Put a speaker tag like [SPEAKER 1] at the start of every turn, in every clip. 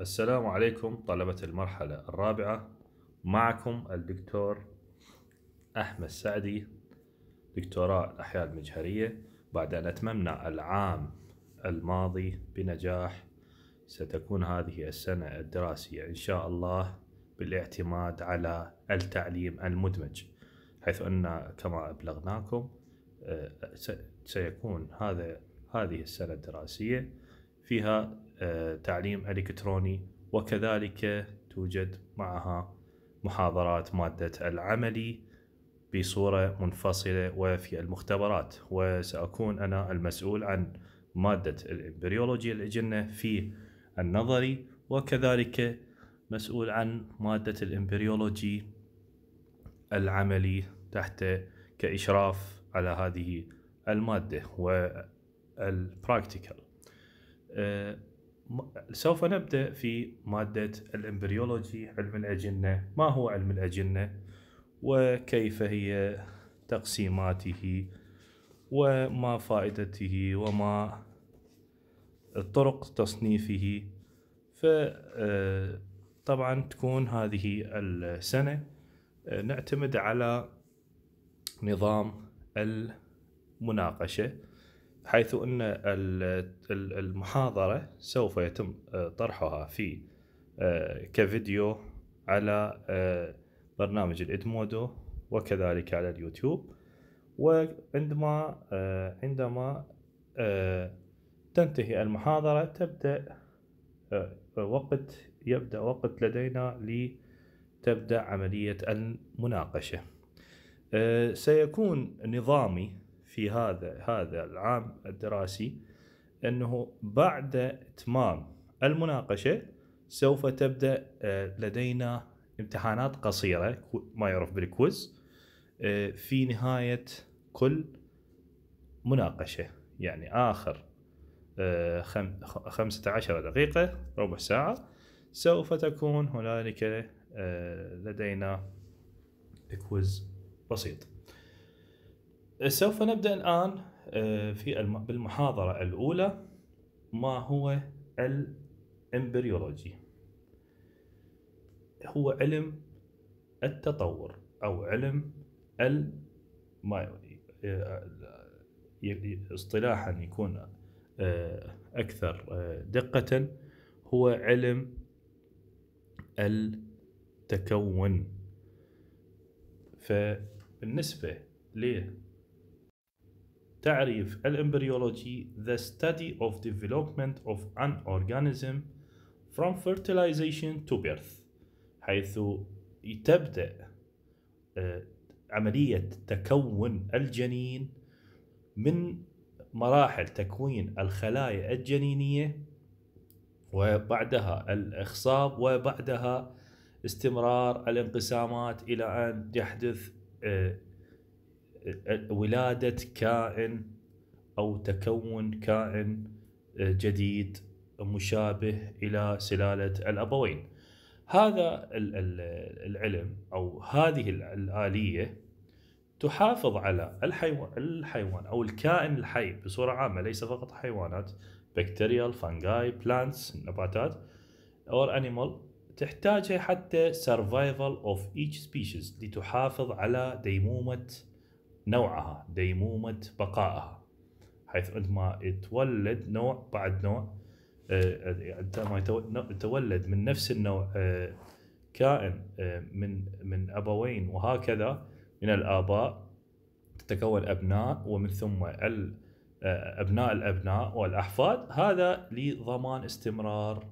[SPEAKER 1] السلام عليكم طلبة المرحلة الرابعة معكم الدكتور أحمد سعدي دكتوراه الأحياء المجهرية بعد أن أتممنا العام الماضي بنجاح ستكون هذه السنة الدراسية إن شاء الله بالاعتماد على التعليم المدمج حيث أن كما أبلغناكم آه، سيكون هذا هذه السنة الدراسية فيها تعليم الكتروني وكذلك توجد معها محاضرات ماده العملي بصوره منفصله وفي المختبرات وساكون انا المسؤول عن ماده الامبريولوجي الاجنه في النظري وكذلك مسؤول عن ماده الامبريولوجي العملي تحت كاشراف على هذه الماده والبراكتيكال سوف نبدأ في مادة الإمبريولوجي علم الأجنة ما هو علم الأجنة وكيف هي تقسيماته وما فائدته وما طرق تصنيفه فطبعا آه، تكون هذه السنة آه، نعتمد على نظام المناقشة حيث ان المحاضره سوف يتم آه، طرحها في آه، كفيديو على آه، برنامج الادمودو وكذلك على اليوتيوب وعندما عندما تنتهي المحاضرة تبدأ وقت يبدأ وقت لدينا لتبدأ عملية المناقشة سيكون نظامي في هذا هذا العام الدراسي انه بعد اتمام المناقشه سوف تبدا آه، لدينا امتحانات قصيره ما يعرف بالكويز آه، في نهايه كل مناقشه يعني اخر 15 آه، دقيقه ربع ساعه سوف تكون هنالك لدينا كويز بسيط سوف نبدا الان آه، في بالمحاضره الاولى ما هو الامبريولوجي هو علم التطور او علم الما آه، اصطلاحا يكون آه، اكثر دقه هو علم التكون فبالنسبه ليه تعريف الامبريولوجي the study of development of an organism from fertilization to birth حيث تبدأ آه، عملية تكون الجنين من مراحل تكوين الخلايا الجنينية وبعدها الإخصاب وبعدها استمرار الانقسامات إلى أن يحدث آه، ولاده كائن او تكون كائن آه، جديد مشابه الى سلاله الابوين. هذا العلم او هذه الاليه تحافظ على الحيوان الحيوان او الكائن الحي بصوره عامه ليس فقط حيوانات بكتيريال فانجاي بلانتس نباتات اور انيمال تحتاجها حتى سرفايفل اوف ايتش سبيشيز لتحافظ على ديمومه نوعها ديمومة بقائها حيث عندما يتولد نوع بعد نوع آه، آه، عندما يتولد من نفس النوع آه، كائن من من ابوين وهكذا من الاباء تتكون ابناء ومن ثم ابناء الابناء والاحفاد هذا لضمان استمرار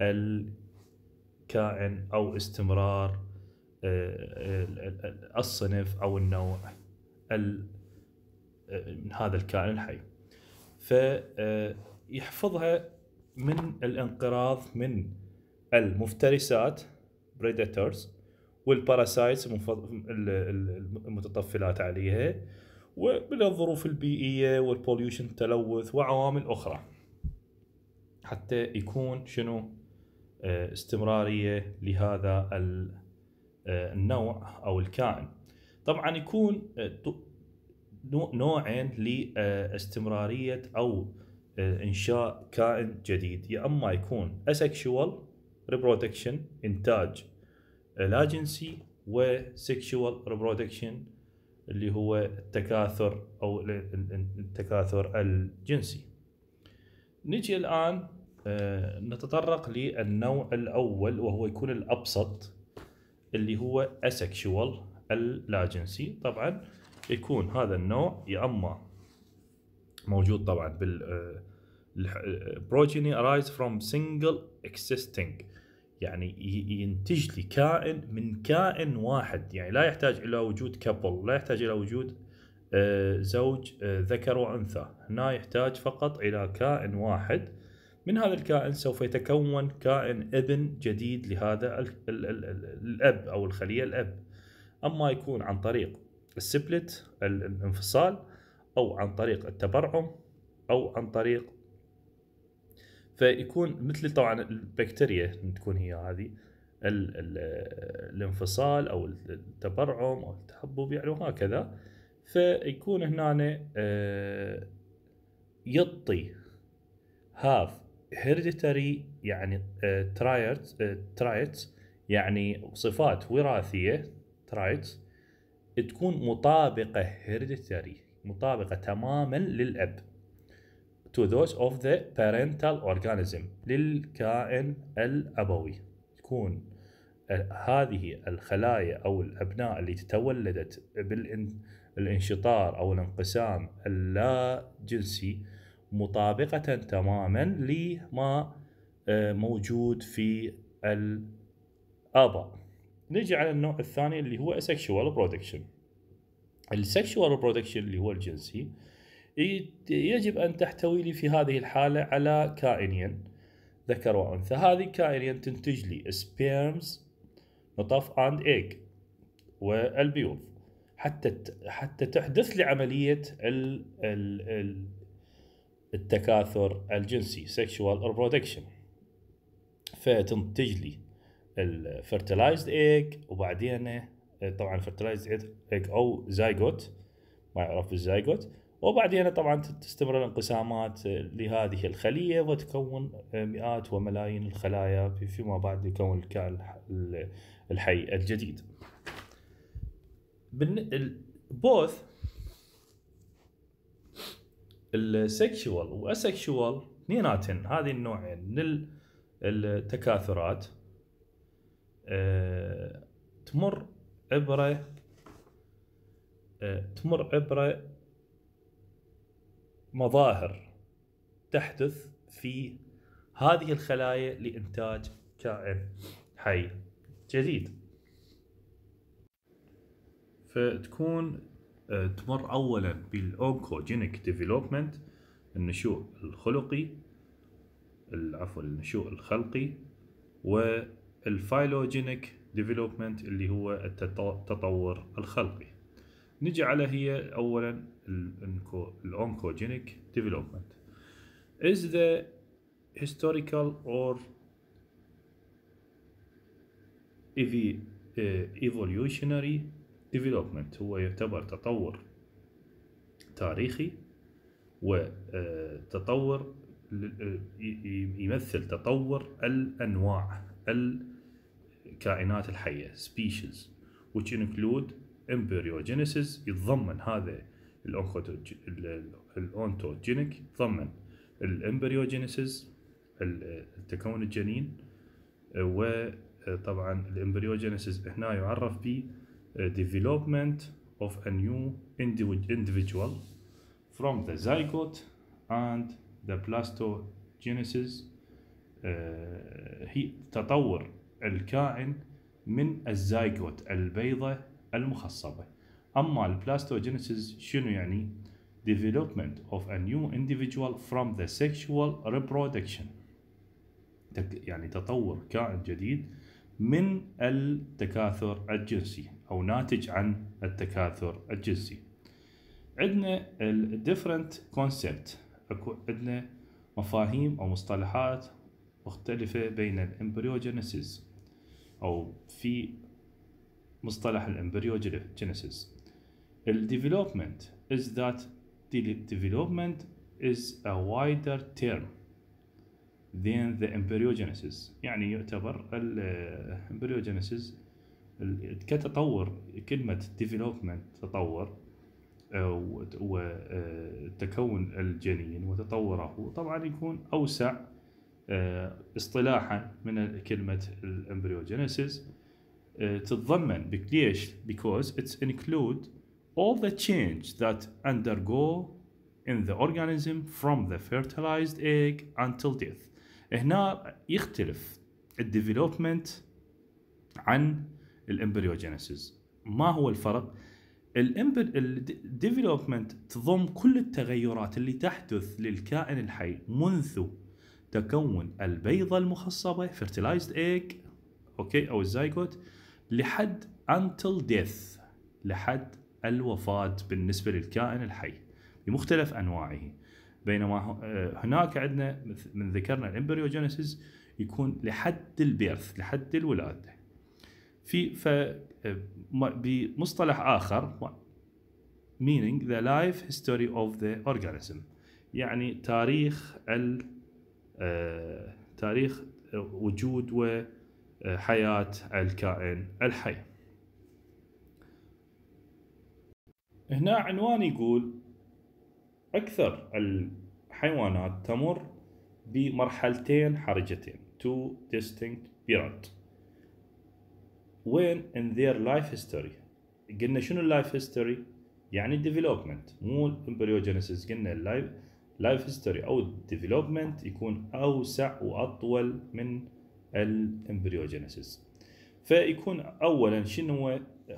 [SPEAKER 1] الكائن او استمرار الصنف او النوع آه، من هذا الكائن الحي فيحفظها آه، من الانقراض من المفترسات بريدتورز والباراسايتس المتطفلات عليها ومن الظروف البيئيه والبوليوشن التلوث وعوامل اخرى حتى يكون شنو آه، استمراريه لهذا النوع او الكائن طبعا يكون آه، نوعين لاستمراريه او آه، انشاء كائن جديد يا اما يكون اسكشوال ريبرودكشن انتاج آه، لا جنسي وسكشوال ريبرودكشن اللي هو التكاثر او التكاثر الجنسي نجي الان نتطرق للنوع الاول وهو يكون الابسط اللي هو اسكشوال اللاجنسي طبعا يكون هذا النوع يا اما موجود طبعا بال بروجيني ارايز فروم سنجل اكسيستنج يعني ينتج لي كائن من كائن واحد يعني لا يحتاج الى وجود كبل لا يحتاج الى وجود آه، زوج آه، ذكر وانثى هنا يحتاج فقط الى كائن واحد من هذا الكائن سوف يتكون كائن ابن جديد لهذا الاب او الخليه الاب اما يكون عن طريق السبلت الانفصال او عن طريق التبرعم او عن طريق فيكون مثل طبعا البكتيريا تكون هي هذه الانفصال او التبرعم او التحبب يعني وهكذا فيكون هنا آه، يطي هاف هيرديتري يعني ترايت آه، آه، يعني صفات وراثيه رايتس تكون مطابقه هيريديتري مطابقه تماما للاب to those of the parental organism للكائن الابوي تكون هذه الخلايا او الابناء اللي تتولدت بالانشطار او الانقسام اللا جنسي مطابقه تماما لما آه، موجود في الاباء نجي على النوع الثاني اللي هو سكشوال برودكشن السكشوال برودكشن اللي هو الجنسي يجب ان تحتوي لي في هذه الحاله على كائنين ذكر وانثى هذه الكائنين تنتج لي سبيرمز نطف اند ايج والبيوض حتى حتى تحدث لي عمليه ال ال التكاثر الجنسي sexual برودكشن فتنتج لي الفيرتلايزد ايج وبعدين طبعا فيرتلايزد ايج او زايجوت ما يعرف بالزايجوت وبعدين طبعا تستمر الانقسامات إيه، لهذه الخليه وتكون إيه، مئات وملايين الخلايا فيما بعد يكون الكائن الحي الجديد. بوث السكشوال واسكشوال اثنيناتهم هذه النوعين من التكاثرات آه، تمر عبره آه، تمر عبره مظاهر تحدث في هذه الخلايا لإنتاج كائن حي جديد فتكون آه، تمر أولا بالأونكوجينيك ديفلوبمنت النشوء الخلقي عفوا النشوء الخلقي و الفايلوجينيك ديفلوبمنت اللي هو التطور الخلقي نجي على هي اولا الانكوجينيك ديفلوبمنت is the historical or eh, evolutionary development هو يعتبر تطور تاريخي وتطور eh, يمثل تطور الأنواع الكائنات الحيه species which include embryogenesis يتضمن هذا الاونتوجينيك يتضمن الامبريوجينيسيس التكون الجنين وطبعا الامبريوجينيسيس هنا يعرف ب development of a new individual from the zygote and the blastogenesis آه، هي تطور الكائن من الزايجوت البيضة المخصبة أما البلاستوجينيسيس شنو يعني؟ development of a new individual from the sexual reproduction يعني تطور كائن جديد من التكاثر الجنسي أو ناتج عن التكاثر الجنسي عندنا الديفرنت different concept عندنا مفاهيم او مصطلحات مختلفه بين الامبريوجينيسيس او في مصطلح الامبريوجينيسيس الديفلوبمنت is that development is a wider term than the embryogenesis يعني يعتبر الامبريوجينيسيس كتطور كلمة development تطور آه، وتكون آه، الجنين وتطوره طبعا يكون أوسع آه، اصطلاحا من كلمه الامبريوجينيسيس آه، تتضمن ليش؟ because it include all the change that undergo in the organism from the fertilized egg until death. هنا يختلف الديفلوبمنت عن الامبريوجينيسيس. ما هو الفرق؟ الديفلوبمنت تضم كل التغيرات اللي تحدث للكائن الحي منذ تكون البيضة المخصبة fertilized egg اوكي او الزايغوت لحد until death لحد الوفاة بالنسبة للكائن الحي بمختلف انواعه بينما آه، هناك عندنا من ذكرنا الامبريوجينيسيس يكون لحد البيرث لحد الولاده في ف آه، بمصطلح اخر meaning the life history of the organism يعني تاريخ ال تاريخ وجود وحياة الكائن الحي هنا عنوان يقول أكثر الحيوانات تمر بمرحلتين حرجتين two distinct periods وين in their life history قلنا شنو اللايف هيستوري يعني الديفلوبمنت مو الامبريوجينيسيس قلنا اللايف اللايف هيستوري او الديفلوبمنت يكون اوسع واطول من الامبريوجينيسيس فيكون اولا شنو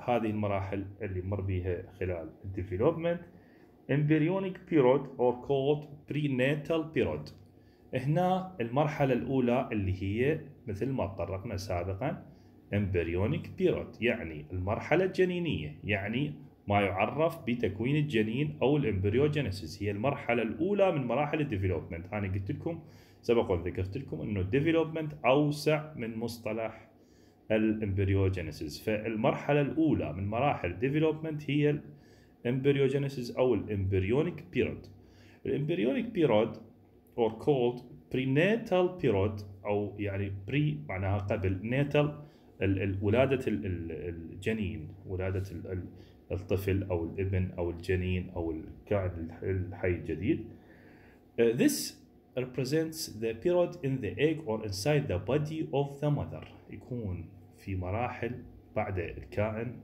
[SPEAKER 1] هذه المراحل اللي يمر بها خلال الديفلوبمنت امبريونيك بيرود او كولد بري نيتال بيرود هنا المرحلة الأولى اللي هي مثل ما تطرقنا سابقا امبريونيك بيرود يعني المرحلة الجنينية يعني ما يعرف بتكوين الجنين او الامبريوجينيسيس هي المرحله الاولى من مراحل الديفلوبمنت انا قلت لكم سبق وذكرت لكم انه الديفلوبمنت اوسع من مصطلح الامبريوجينيسيس فالمرحله الاولى من مراحل الديفلوبمنت هي الامبريوجينيسيس او الامبريونيك بيرود الامبريونيك بيرود or called prenatal period او يعني بري معناها قبل ناتال ولادة الجنين ولادة الطفل أو الابن أو الجنين أو الكائن الحي الجديد. Uh, this represents the period in the egg or inside the body of the mother يكون في مراحل بعد الكائن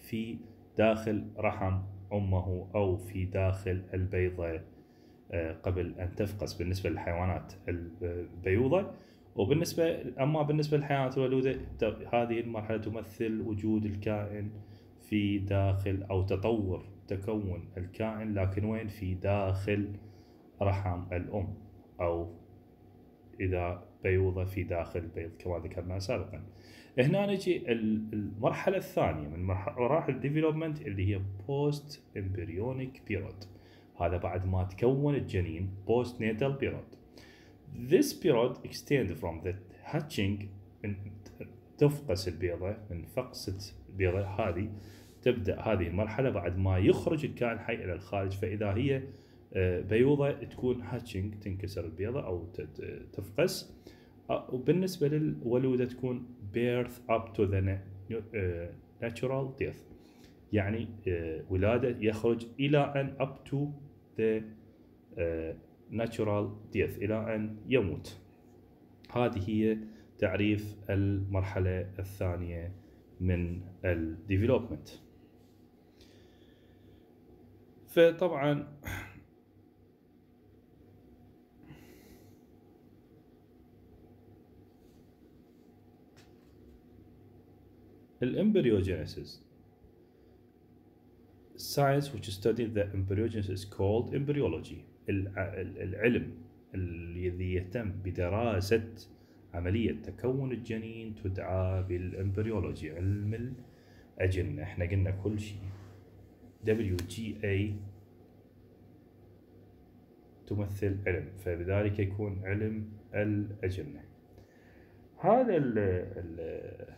[SPEAKER 1] في داخل رحم أمه أو في داخل البيضة uh, قبل أن تفقس بالنسبة للحيوانات البيوضة وبالنسبة أما بالنسبة للحيوانات الولودة هذه المرحلة تمثل وجود الكائن في داخل أو تطور تكون الكائن لكن وين في داخل رحم الأم أو إذا بيوضة في داخل البيض كما ذكرنا سابقا هنا نجي المرحلة الثانية من مراحل الديفلوبمنت اللي هي بوست امبريونيك بيرود هذا بعد ما تكون الجنين بوست نيتال بيرود This period extends from the hatching تفقس البيضة من فقسة البيضة هذه تبدا هذه المرحله بعد ما يخرج الكائن الحي الى الخارج فاذا هي آه، بيوضه تكون هاتشنج تنكسر البيضه او تفقس آه، وبالنسبه للولوده تكون بيرث اب تو ذا ناتشورال ديث يعني آه، ولاده يخرج الى ان اب تو ذا ناتشورال ديث الى ان يموت هذه هي تعريف المرحله الثانيه من الديفلوبمنت فطبعا الامبريوجينيسيس science which studies the embryogenesis is called embryology العلم الذي يهتم بدراسة عملية تكون الجنين تدعى بالامبريولوجي علم الأجنة احنا قلنا كل شيء WTA تمثل علم فبذلك يكون علم الأجنة هذا ال ال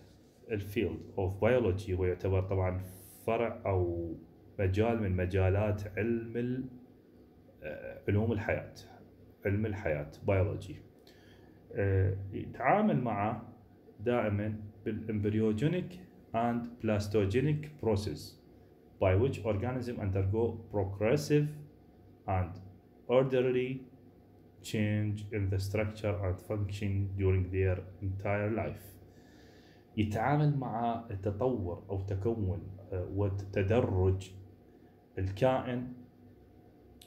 [SPEAKER 1] الفيلد اوف بيولوجي هو يعتبر طبعا فرع او مجال من مجالات علم آه، علوم الحياة علم الحياة بيولوجي آه، يتعامل معه دائما بالامبريوجينيك اند بلاستوجينيك بروسيس by which organisms undergo progressive and orderly change in the structure and function during their entire life يتعامل مع تطور أو تكون وتدرج الكائن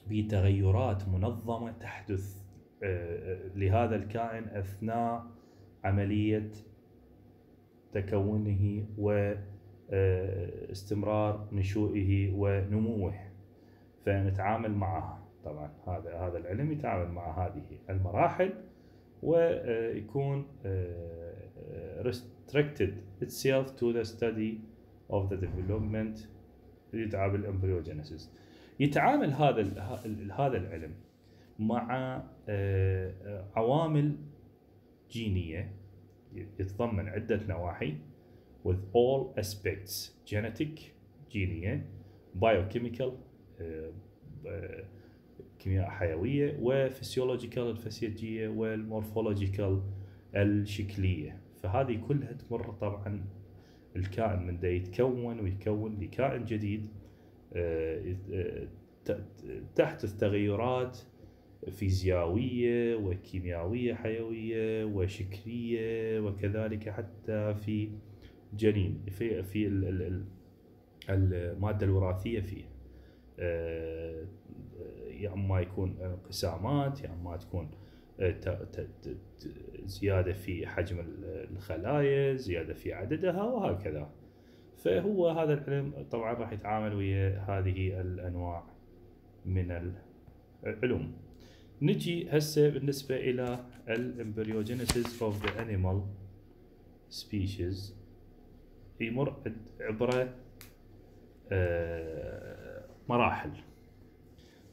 [SPEAKER 1] بتغيرات منظمة تحدث لهذا الكائن أثناء عملية تكونه و آه، استمرار نشوئه ونموه فنتعامل معها طبعا هذا هذا العلم يتعامل مع هذه المراحل ويكون آه، restricted itself to the study of the development يدعى بالامبريوجينيسيس يتعامل هذا هذا العلم مع آه، عوامل جينيه يتضمن عده نواحي with all aspects genetic جينية biochemical آه، آه، كيمياء حيوية وفسيولوجيكال الفسيولوجية والمورفولوجيكال الشكلية فهذه كلها تمر طبعا الكائن من ده يتكون ويكون لكائن جديد آه، تحدث تغيرات فيزيائية وكيميائية حيوية وشكلية وكذلك حتى في جنين في في الماده الوراثيه فيه آه، يا اما يكون انقسامات يا اما تكون آه، زياده في حجم الخلايا زياده في عددها وهكذا فهو هذا العلم طبعا راح يتعامل ويا هذه الانواع من العلوم نجي هسه بالنسبه الى الامبريوجينيسيس اوف ذا انيمال سبيشيز يمر عبر آه، مراحل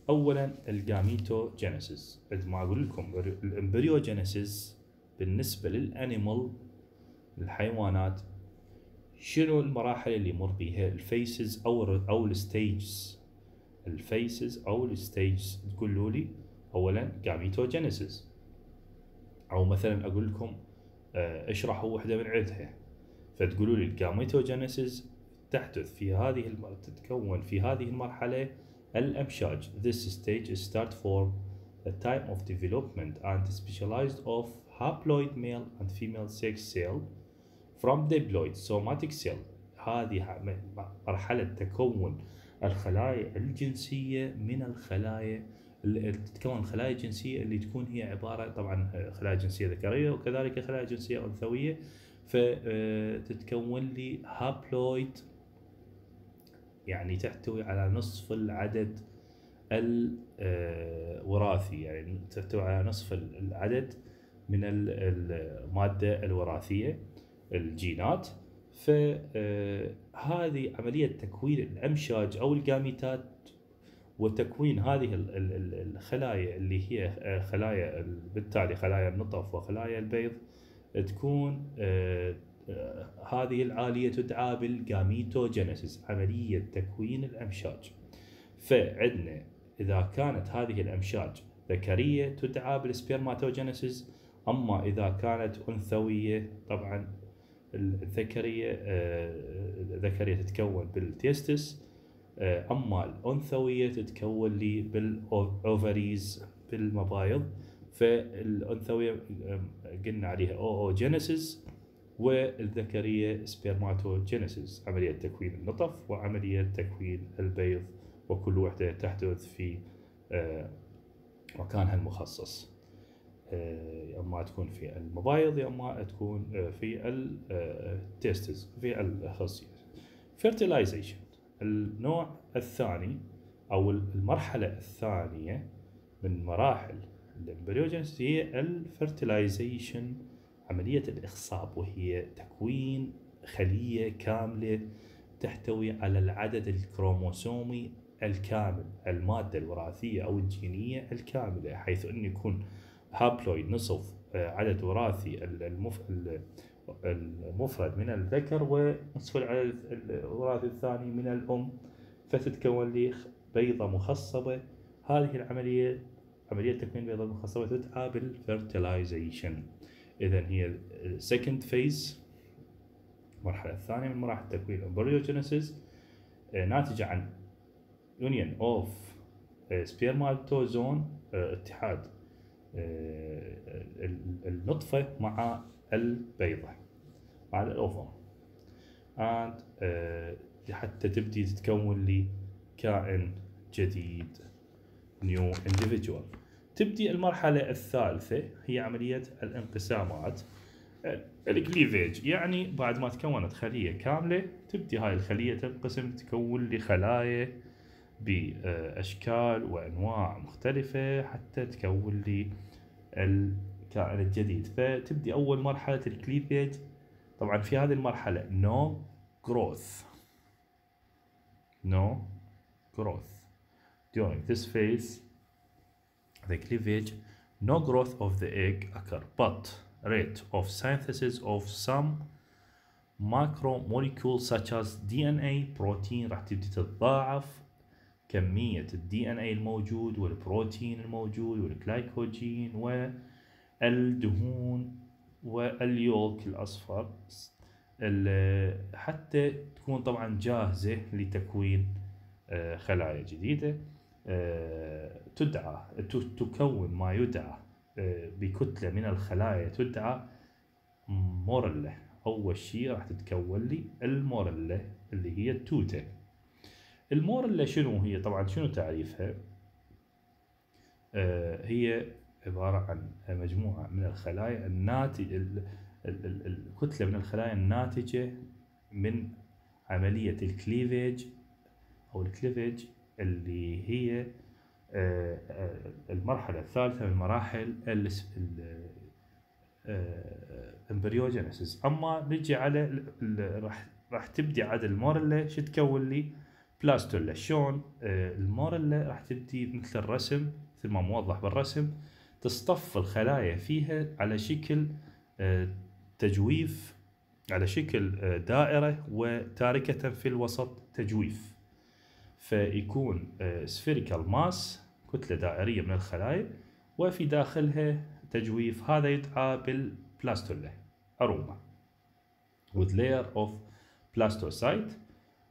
[SPEAKER 1] اولا الجاميتوجينيسيس مثل ما اقول لكم الامبريوجينيسيس بالنسبه للانيمال الحيوانات شنو المراحل اللي يمر بها الفيسز او او الستيجز الفيسز او الستيجز تقولوا لي اولا جاميتوجينيسيس او مثلا اقول لكم آه، اشرحوا وحده من عدها فتقولوا لي الجاميتوجينيسيس تحدث في هذه تتكون في هذه المرحلة الأمشاج This stage is start form a time of development and specialized of haploid male and female sex cell from diploid somatic cell هذه مرحلة تكون الخلايا الجنسية من الخلايا اللي تتكون خلايا جنسية اللي تكون هي عبارة طبعا خلايا جنسية ذكرية وكذلك خلايا جنسية أنثوية فتتكون لي هابلويد يعني تحتوي على نصف العدد الوراثي آه، يعني تحتوي على نصف العدد من الماده الوراثيه الجينات فهذه آه، عمليه تكوين الامشاج او الجاميتات وتكوين هذه الخلايا اللي هي آه، خلايا بالتالي خلايا النطف وخلايا البيض تكون آه، آه، هذه العاليه تدعى بالجاميتوجينيسيس عمليه تكوين الامشاج فعندنا اذا كانت هذه الامشاج ذكريه تدعى بالسبيرماتوجينيسيس اما اذا كانت انثويه طبعا الذكريه آه، الذكريه تتكون بالتيستس اما الانثويه تتكون لي بالاوفريز بالمبايض فالأنثوية قلنا عليها جينيسيس والذكرية سبيرماتوجينيسيس عملية تكوين النطف وعملية تكوين البيض وكل وحدة تحدث في آه، مكانها المخصص آه، يا اما تكون في المبايض يا اما تكون آه، في التستز في الخصيه فيرتلايزيشن النوع الثاني او المرحله الثانيه من مراحل الامبريوجينيسيس هي الفرتلايزيشن عملية الإخصاب وهي تكوين خلية كاملة تحتوي على العدد الكروموسومي الكامل المادة الوراثية أو الجينية الكاملة حيث أن يكون هابلويد نصف آه، عدد وراثي المفرد من الذكر ونصف العدد الوراثي الثاني من الأم فتتكون لي بيضة مخصبة هذه العملية عملية تكوين بيضة المخصبة تدعى بالفيرتلايزيشن إذا هي second phase المرحلة الثانية من مراحل تكوين الامبريوجينيسيس آه، ناتجة عن يونيون اوف سبيرماتوزون اتحاد آه، النطفة مع البيضة مع الأوفم and آه، حتى تبدي تتكون لي كائن جديد new individual تبدي المرحلة الثالثة هي عملية الانقسامات الكليفيج يعني بعد ما تكونت خلية كاملة تبدي هاي الخلية تنقسم تكون لخلايا بأشكال وأنواع مختلفة حتى تكون لي الكائن الجديد فتبدي أول مرحلة الكليفيج طبعا في هذه المرحلة نو جروث نو جروث during this phase the cleavage, no growth of the egg occur, but rate of synthesis of some macromolecules such as DNA protein راح تبدي تتضاعف كمية ال DNA إيه الموجود والبروتين الموجود والجلايكوجين والدهون واليولك الأصفر حتى تكون طبعا جاهزة لتكوين آه، خلايا جديدة آه، تدعى تكون ما يدعى آه، بكتلة من الخلايا تدعى موريلا أول شيء راح تتكون لي الموريلا اللي هي التوتة الموريلا شنو هي طبعا شنو تعريفها آه، هي عبارة عن مجموعة من الخلايا الناتج الكتلة من الخلايا الناتجة من عملية الكليفيج أو الكليفيج اللي هي آه، آه، المرحلة الثالثة من مراحل الامبريوجينيسيس آه، اما نجي على راح راح تبدي عاد الموريلا شو تكون لي بلاستولا شلون الموريلا راح تبدي مثل الرسم مثل ما موضح بالرسم تصطف الخلايا فيها على شكل تجويف على شكل دائرة وتاركة في الوسط تجويف فيكون سفيريكال ماس كتلة دائرية من الخلايا وفي داخلها تجويف هذا يدعى بالبلاستولا أروما with layer of plastocyte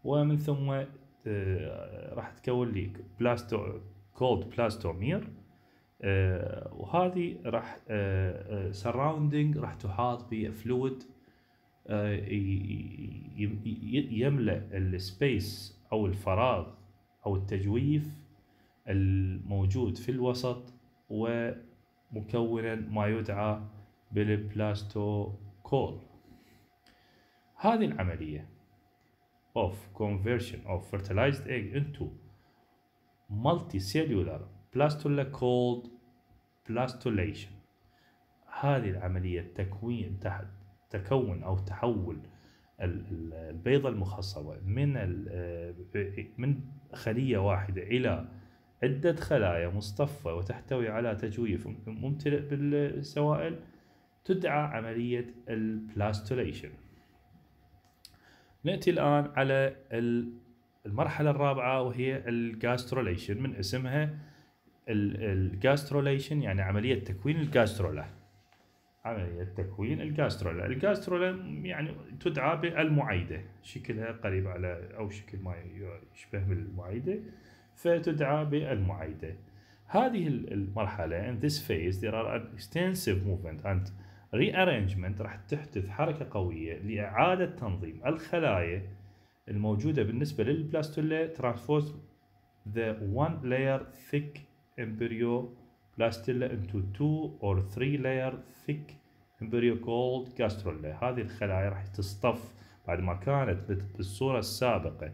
[SPEAKER 1] ومن ثم آه، راح تكون لي بلاستو كولد بلاستومير آه، وهذه راح سراوندينج آه، راح تحاط بفلويد يملا السبيس او الفراغ او التجويف الموجود في الوسط ومكونا ما يدعى بالبلاستوكول هذه العملية of conversion of fertilized egg into multicellular blastula called plastulation هذه العملية تكوين تحت تكون أو تحول البيضة المخصبة من من خلية واحدة إلى عدة خلايا مصطفى وتحتوي على تجويف ممتلئ بالسوائل تدعى عملية البلاستوليشن نأتي الآن على المرحلة الرابعة وهي الجاستروليشن من اسمها الجاستروليشن يعني عملية تكوين الجاسترولا عملية تكوين الجاسترولا الجاسترولا يعني تدعى بالمعايدة شكلها قريب على أو شكل ما يشبه بالمعايدة فتدعى بالمعايدة هذه المرحلة in this phase there are an extensive movement and rearrangement راح تحدث حركة قوية لإعادة تنظيم الخلايا الموجودة بالنسبة للبلاستولا transforms the one layer thick plastilla into two or three layer thick embryogold gastrolla هذه الخلايا راح تصطف بعد ما كانت بالصورة السابقة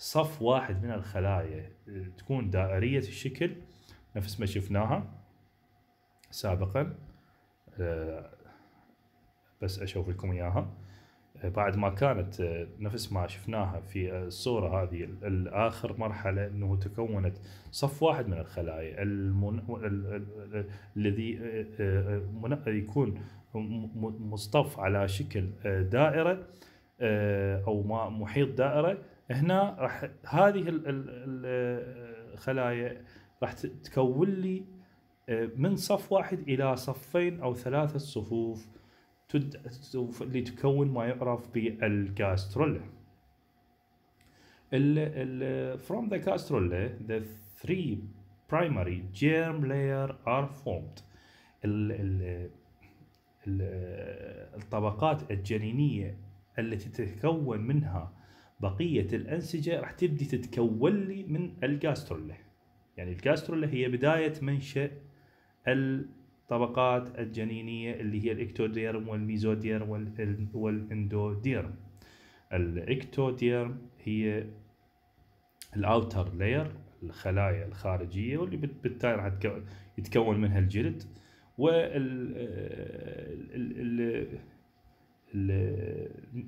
[SPEAKER 1] صف واحد من الخلايا تكون دائرية الشكل نفس ما شفناها سابقا آه، بس اشوف لكم اياها آه، بعد ما كانت آه، نفس ما شفناها في الصورة هذه الآخر مرحلة أنه تكونت صف واحد من الخلايا المن... الذي يكون مصطف على شكل دائرة أو محيط دائرة هنا راح هذه الخلايا راح تكون لي آه، من صف واحد الى صفين او ثلاثه صفوف اللي تكون ما يعرف ال from the castrol the three primary germ layer are formed ال ال الطبقات الجنينيه التي تتكون منها بقيه الانسجه راح تبدي تتكون لي من الجاسترولا يعني الجاسترولا هي بدايه منشا الطبقات الجنينيه اللي هي الاكتوديرم والميزوديرم والاندوديرم الاكتوديرم هي الاوتر لاير الخلايا الخارجيه واللي بالتالي راح يتكون منها الجلد وال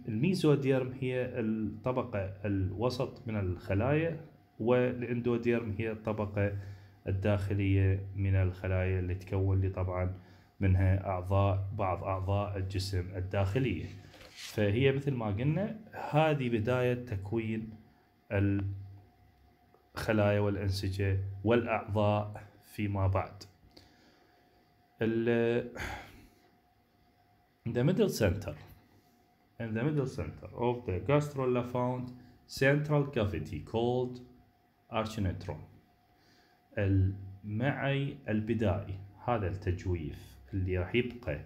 [SPEAKER 1] الميزوديرم هي الطبقة الوسط من الخلايا والاندوديرم هي الطبقة الداخلية من الخلايا اللي تكون لي طبعا منها أعضاء بعض أعضاء الجسم الداخلية فهي مثل ما قلنا هذه بداية تكوين الخلايا والأنسجة والأعضاء فيما بعد The middle center in the middle center of the gastrula central cavity called archinitron المعي البدائي هذا التجويف اللي راح يبقى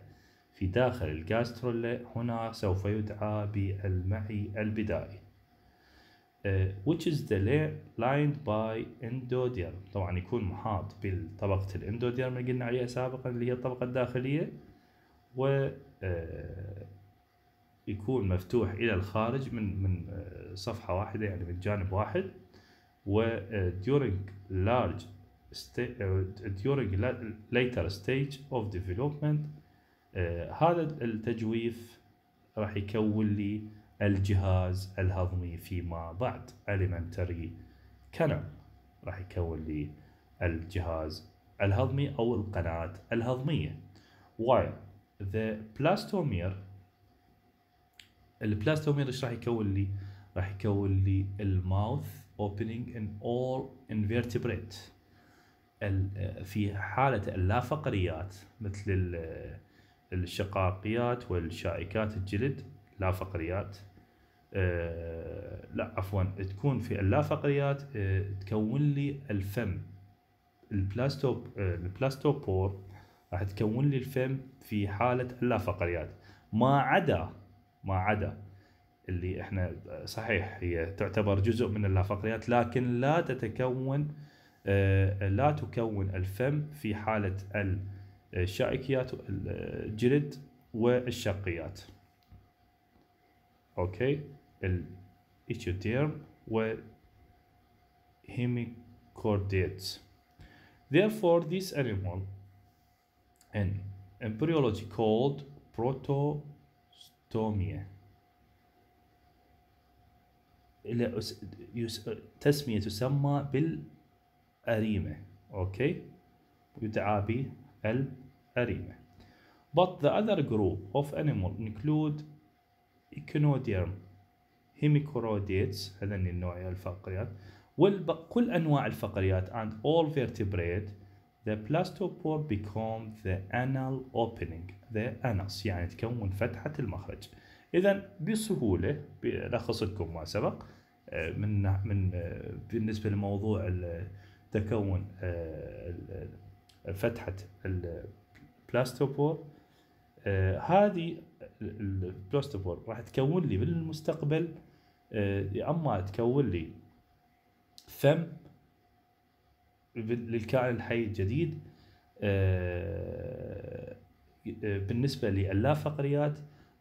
[SPEAKER 1] في داخل الجاسترولا هنا سوف يدعى بالمعي البدائي uh, which is the layer lined by endoderm طبعا يكون محاط بطبقة الاندوديرم اللي قلنا عليها سابقا اللي هي الطبقة الداخلية و uh, يكون مفتوح الى الخارج من من آه، صفحه واحده يعني من جانب واحد و آه، during large آه، during later stage of development هذا التجويف راح يكون لي الجهاز الهضمي فيما بعد alimentary canal راح يكون لي الجهاز الهضمي او القناه الهضميه while the plastomere البلاستومير ايش راح يكون لي؟ راح يكون لي الماوث اوبننج in all invertebrate في حالة اللافقريات مثل الشقاقيات والشائكات الجلد لا فقريات آه، لا عفوا تكون في اللافقريات آه، تكون لي الفم البلاستو آه، البلاستوبور راح تكون لي الفم في حالة اللافقريات ما عدا ما عدا اللي احنا صحيح هي تعتبر جزء من اللافقريات لكن لا تتكون آه، لا تكون الفم في حالة الشائكيات الجلد والشقيات اوكي الايتيوديرم هيميكورديتس therefore this animal an embryology called proto توميا تسمية تسمى بالأريمة أوكي يدعى بالأريمة But the other group of animal include Echinoderm Hemichorodates هذا النوع الفقريات كل أنواع الفقريات and all vertebrate The plastopore become the anal opening the anus يعني تكون فتحة المخرج إذا بسهولة بلخص لكم ما سبق آه، من من آه، بالنسبة لموضوع تكون آه، فتحة البلاستوبور هذه البلاستوبور راح تكون لي بالمستقبل يا اما تكون لي فم للكائن الحي الجديد آه، آه، بالنسبة للافقريات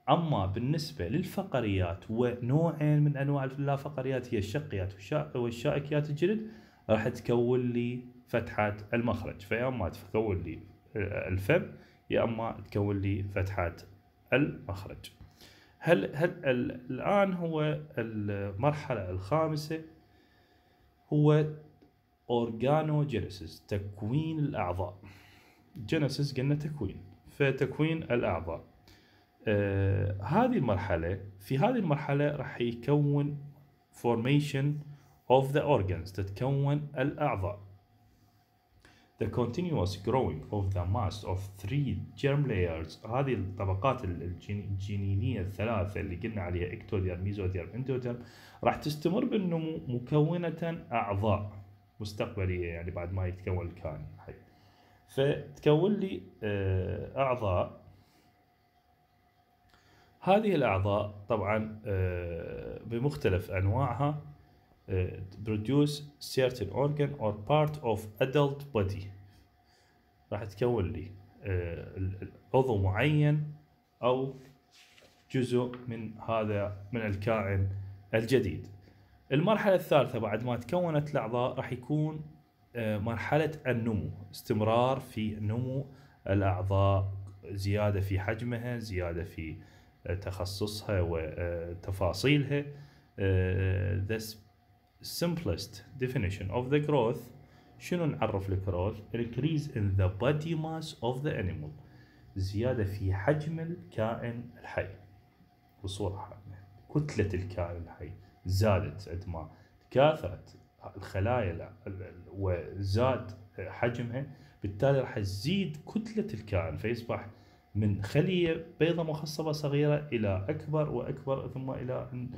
[SPEAKER 1] أما بالنسبة للفقريات ونوعين من أنواع اللافقريات هي الشقيات والشائكيات الجلد راح تكون لي فتحة المخرج فيا أما تكون لي آه، الفم يا أما تكون لي فتحة المخرج هل, هل الآن هو المرحلة الخامسة هو أورجانوجينيسيس تكوين الأعضاء جينيسيس قلنا تكوين فتكوين الأعضاء آه هذه المرحلة في هذه المرحلة راح يكون formation of the organs تتكون الأعضاء the continuous growing of the mass of three germ layers هذه الطبقات الجينينية الثلاثة اللي قلنا عليها ectoderm, mesoderm, endoderm راح تستمر بالنمو مكونة أعضاء مستقبليه يعني بعد ما يتكون الكائن الحي فتكون لي آه، اعضاء هذه الاعضاء طبعا آه، بمختلف انواعها آه، produce certain organ or part of adult body راح تكون لي عضو معين او جزء من هذا من الكائن الجديد المرحله الثالثه بعد ما تكونت الاعضاء راح يكون آه، مرحله النمو استمرار في نمو الاعضاء زياده في حجمها زياده في آه، تخصصها وتفاصيلها آه، this simplest definition of the growth شنو نعرف الكروث increase in the body mass of the animal زيادة في حجم الكائن الحي بصورة عامة كتلة الكائن الحي زادت عندما تكاثرت الخلايا وزاد حجمها بالتالي راح تزيد كتله الكائن فيصبح من خليه بيضه مخصبه صغيره الى اكبر واكبر ثم الى ان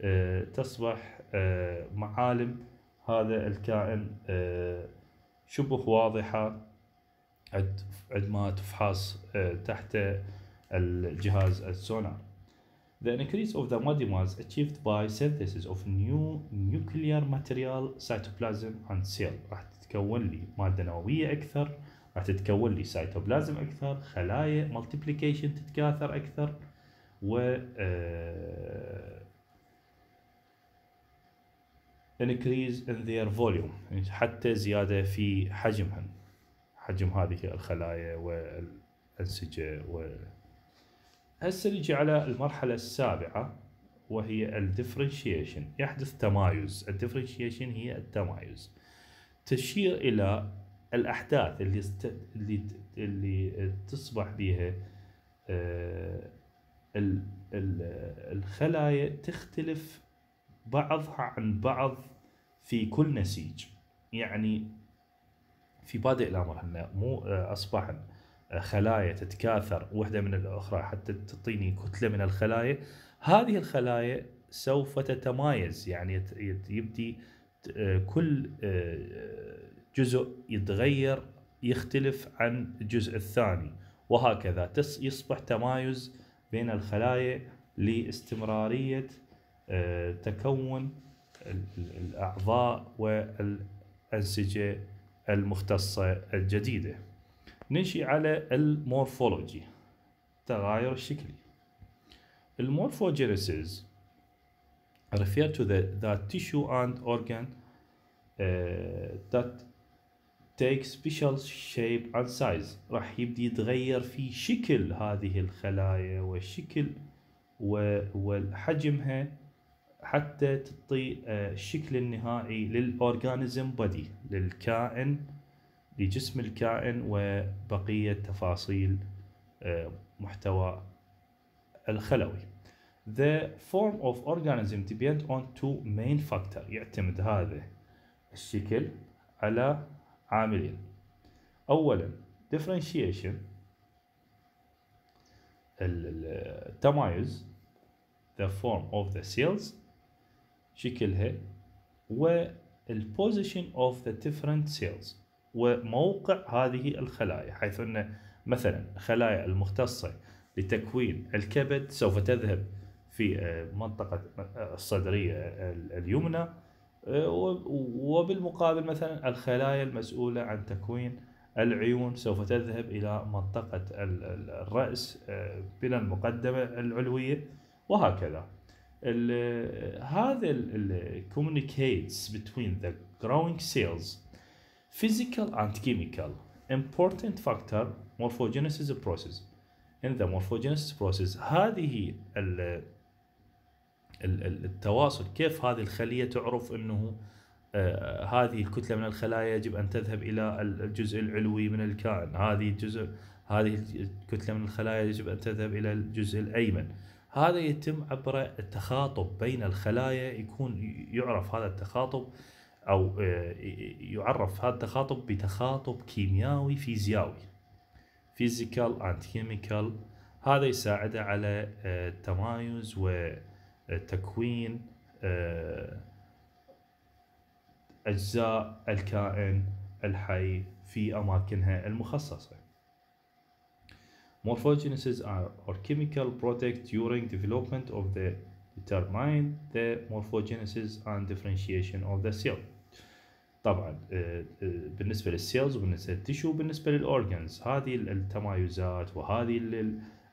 [SPEAKER 1] آه، تصبح آه، معالم هذا الكائن آه، شبه واضحه عندما تفحص تحت الجهاز السونار The increase of the mass achieved by synthesis of new nuclear material cytoplasm and cell راح تتكون لي مادة نووية أكثر راح تتكون لي cytoplasm أكثر خلايا multiplication تتكاثر أكثر و increase in their volume حتى زيادة في حجمهم حجم هذه الخلايا والأنسجة وال هسه نجي على المرحلة السابعة وهي الديفرنشيشن يحدث تمايز الديفرنشيشن هي التمايز تشير إلى الأحداث اللي است... اللي اللي تصبح بها آه، ال... الخلايا تختلف بعضها عن بعض في كل نسيج يعني في بادئ الامر هنا مو آه، اصبحنا خلايا تتكاثر واحده من الاخرى حتى تعطيني كتله من الخلايا هذه الخلايا سوف تتمايز يعني يبدي كل آه، جزء يتغير يختلف عن الجزء الثاني وهكذا يصبح تمايز بين الخلايا لاستمراريه آه، تكون الاعضاء والانسجه المختصه الجديده نمشي على المورفولوجي التغاير الشكلي المorphogenesis refer to the that tissue and organ uh, that take special shape and size راح يبدي يتغير في شكل هذه الخلايا وشكل وحجمها حتى تعطي uh, الشكل النهائي للاورجانيزم بودي للكائن في جسم الكائن وبقية تفاصيل محتوى الخلوي. The form of organism depend on two main factors يعتمد هذا الشكل على عاملين. أولا differentiation التمايز the form of the cells شكلها و position of the different cells وموقع هذه الخلايا حيث أن مثلا خلايا المختصة لتكوين الكبد سوف تذهب في آه، منطقة آه، الصدرية آه، اليمنى وبالمقابل مثلا الخلايا المسؤولة عن تكوين العيون سوف تذهب إلى منطقة الرأس من المقدمة العلوية وهكذا هذا الكوميونيكيتس between the growing cells Physical and chemical important factor morphogenesis process in the morphogenesis process هذه ال التواصل كيف هذه الخلية تعرف أنه آه، هذه الكتلة من الخلايا يجب أن تذهب إلى الجزء العلوي من الكائن هذه الجزء هذه الكتلة من الخلايا يجب أن تذهب إلى الجزء الأيمن هذا يتم عبر التخاطب بين الخلايا يكون يعرف هذا التخاطب أو آه، يعرف هذا التخاطب بتخاطب كيميائي فيزيائي فيزيكال أند كيميكال هذا يساعده على آه، التمايز وتكوين آه، أجزاء الكائن الحي في أماكنها المخصصة Morphogenesis are or chemical product during development of the determine the morphogenesis and differentiation of the cell. طبعا آه، آه، بالنسبه للسيلز وبالنسبه للتشو وبالنسبه للاورجنز هذه التمايزات وهذه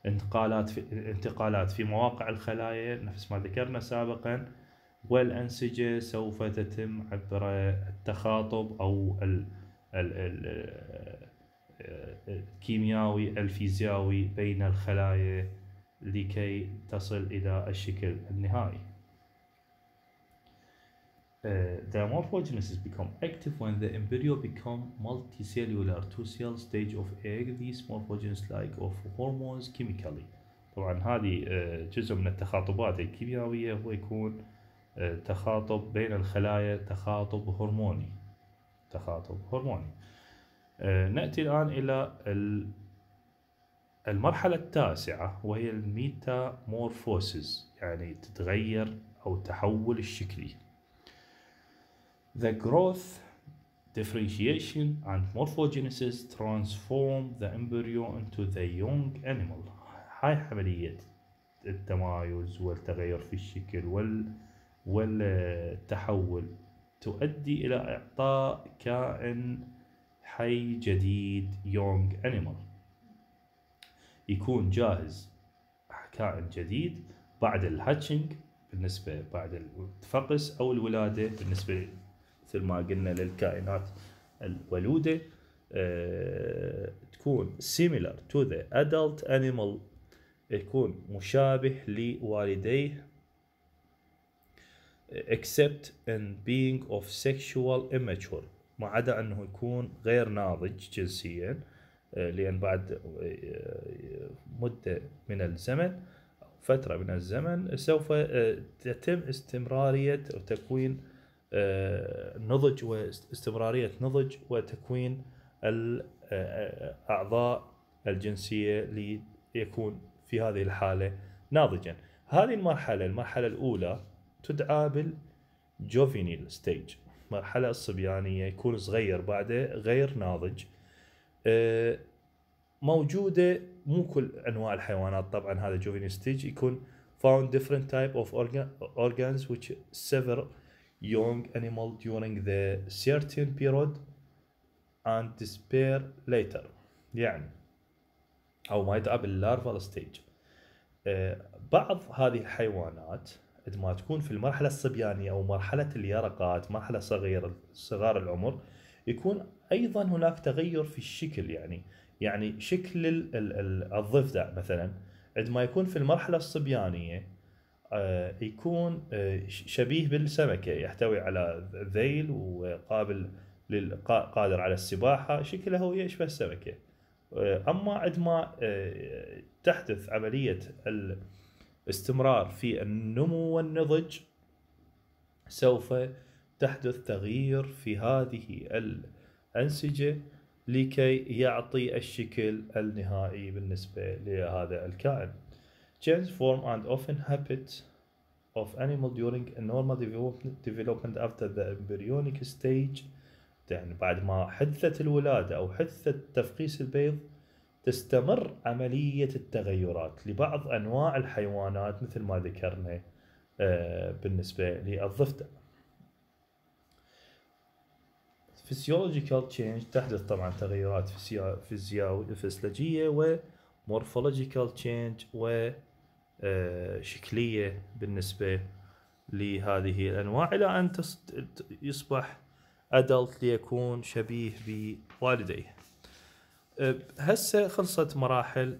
[SPEAKER 1] الانتقالات في انتقالات في مواقع الخلايا نفس ما ذكرنا سابقا والانسجه سوف تتم عبر التخاطب او ال الكيمياوي الفيزياوي بين الخلايا لكي تصل الى الشكل النهائي Uh, the morphogenesis become active when the embryo become multicellular to cell stage of egg these morphogenes like of hormones chemically طبعا هذه uh, جزء من التخاطبات الكيميائية هو يكون uh, تخاطب بين الخلايا تخاطب هرموني تخاطب هرموني uh, نأتي الآن إلى المرحلة التاسعة وهي الميتامورفوسيس يعني تتغير أو تحول الشكلي The growth, differentiation, and morphogenesis transform the embryo into the young animal. هاي عملية التمايز والتغير في الشكل وال والتحول تؤدي إلى إعطاء كائن حي جديد young animal يكون جاهز كائن جديد بعد الهاتشنج بالنسبة بعد الفقس أو الولادة بالنسبة مثل ما قلنا للكائنات الولوده آه، تكون similar to the adult animal يكون مشابه لوالديه except in being of sexual immature ما عدا انه يكون غير ناضج جنسيا آه، لان بعد آه، مده من الزمن فتره من الزمن سوف تتم استمراريه وتكوين تكوين نضج واستمراريه نضج وتكوين الاعضاء الجنسيه ليكون في هذه الحاله ناضجا. هذه المرحله المرحله الاولى تدعى بالجوفينيل ستيج مرحله الصبيانيه يكون صغير بعده غير ناضج. آه، موجوده مو كل انواع الحيوانات طبعا هذا جوفينيل ستيج يكون found different type of organs which several young animal during the certain period and despair later يعني أو ما يتعب اللارفال ستيج آه، بعض هذه الحيوانات عندما تكون في المرحلة الصبيانية أو مرحلة اليرقات مرحلة صغيرة صغار العمر يكون أيضا هناك تغير في الشكل يعني يعني شكل الضفدع مثلا عندما يكون في المرحلة الصبيانية آه، يكون آه، شبيه بالسمكه يحتوي على ذيل وقابل قادر على السباحه شكله يشبه السمكه آه، اما عندما تحدث عمليه الاستمرار في النمو والنضج سوف تحدث تغيير في هذه الانسجه لكي يعطي الشكل النهائي بالنسبه لهذا الكائن change form and often habits of animal during a normal development after the embryonic stage يعني بعد ما حدثت الولادة أو حدثت تفقيس البيض تستمر عملية التغيرات لبعض أنواع الحيوانات مثل ما ذكرنا آه، بالنسبة للضفدع physiological change تحدث طبعا تغيرات فسيا... فسيا... فسيولوجية و morphological change و آه، شكليه بالنسبه لهذه الانواع الى ان يصبح ادلت ليكون شبيه بوالديه. آه، هسه خلصت مراحل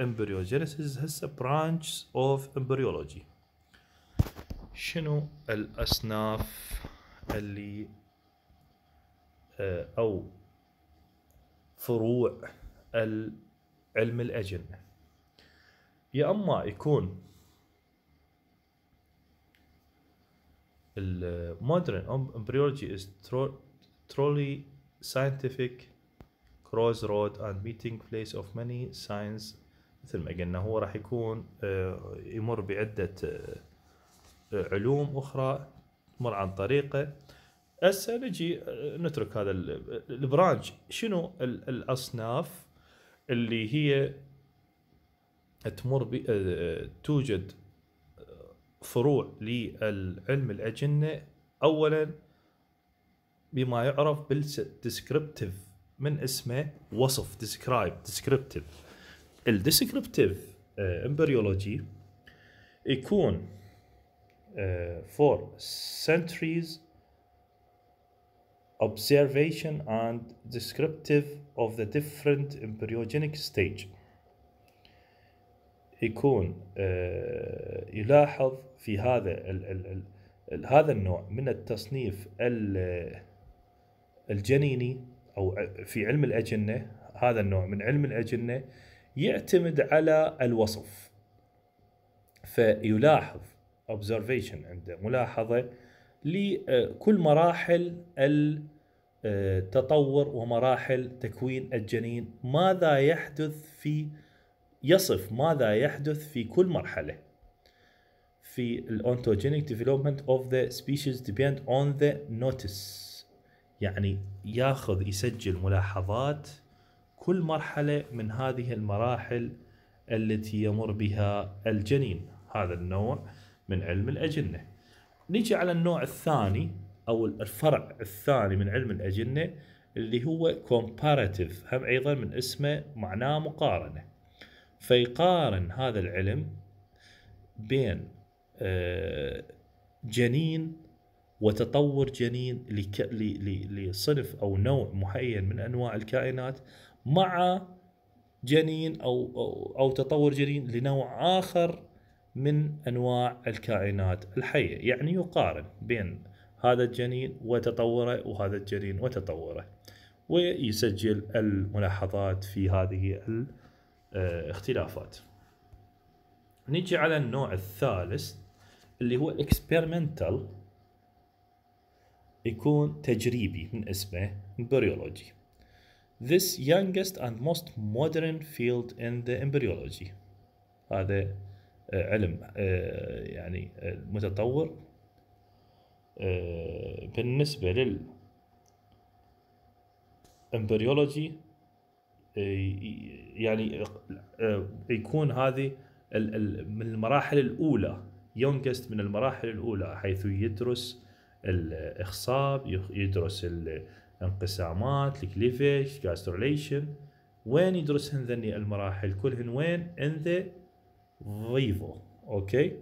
[SPEAKER 1] الامبريوجينيسيس هسه برانش اوف امبريولوجي. شنو الاصناف اللي آه، او فروع علم الاجنه؟ يا اما يكون المودرن امبريولوجي is truly scientific رود and meeting place of many science مثل ما قلنا هو راح يكون آه، يمر بعدة آه، آه، علوم أخرى تمر عن طريقه هسه نجي نترك هذا البرانش شنو الأصناف اللي هي تمر ب... آه، توجد آه، فروع للعلم الاجنه اولا بما يعرف بالديسكربتيف من اسمه وصف ديسكرايب ديسكربتيف الديسكربتيف امبريولوجي يكون آه، for centuries observation and descriptive of the different embryogenic stage يكون آه، يلاحظ في هذا الـ الـ الـ هذا النوع من التصنيف الجنيني او في علم الاجنه هذا النوع من علم الاجنه يعتمد على الوصف فيلاحظ observation عنده ملاحظه لكل آه، مراحل التطور آه، ومراحل تكوين الجنين ماذا يحدث في يصف ماذا يحدث في كل مرحلة في الأونتوجينيك development of the species depend on the notice يعني ياخذ يسجل ملاحظات كل مرحلة من هذه المراحل التي يمر بها الجنين هذا النوع من علم الأجنة نيجي على النوع الثاني أو الفرع الثاني من علم الأجنة اللي هو comparative هم أيضا من اسمه معناه مقارنة فيقارن هذا العلم بين آه، جنين وتطور جنين لصنف او نوع معين من انواع الكائنات مع جنين او او تطور جنين لنوع اخر من انواع الكائنات الحيه، يعني يقارن بين هذا الجنين وتطوره وهذا الجنين وتطوره ويسجل الملاحظات في هذه آه، اختلافات نيجي على النوع الثالث اللي هو اكسبيرمنتال يكون تجريبي من اسمه امبريولوجي This youngest and most modern field in the embryology هذا آه، علم آه، يعني متطور بالنسبة لل embryology إيه، يعني إيه، يكون هذه من المراحل الاولى يونجست من المراحل الاولى حيث يدرس الاخصاب يدرس الانقسامات الكليفج جاستروليشن وين يدرسهن ذني المراحل كلهن وين ان ذا فيفو اوكي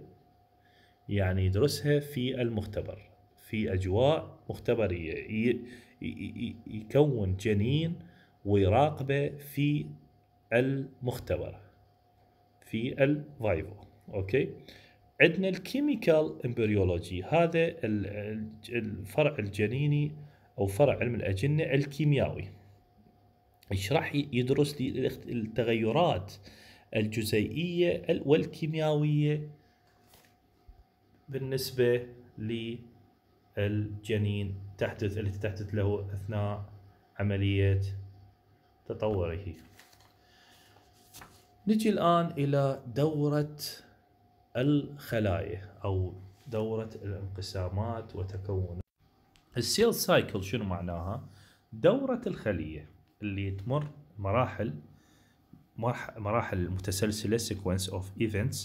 [SPEAKER 1] يعني يدرسها في المختبر في اجواء مختبريه يكون جنين ويراقبه في المختبر في الفايفو اوكي عندنا الكيميكال امبريولوجي هذا الفرع الجنيني او فرع علم الاجنه الكيميائي ايش راح يدرس لي التغيرات الجزيئيه والكيميائيه بالنسبه للجنين تحدث التي تحدث له اثناء عمليه تطوره نجي الآن إلى دورة الخلايا أو دورة الانقسامات وتكون السيل سايكل شنو معناها؟ دورة الخلية اللي تمر مراحل مراحل متسلسلة sequence of events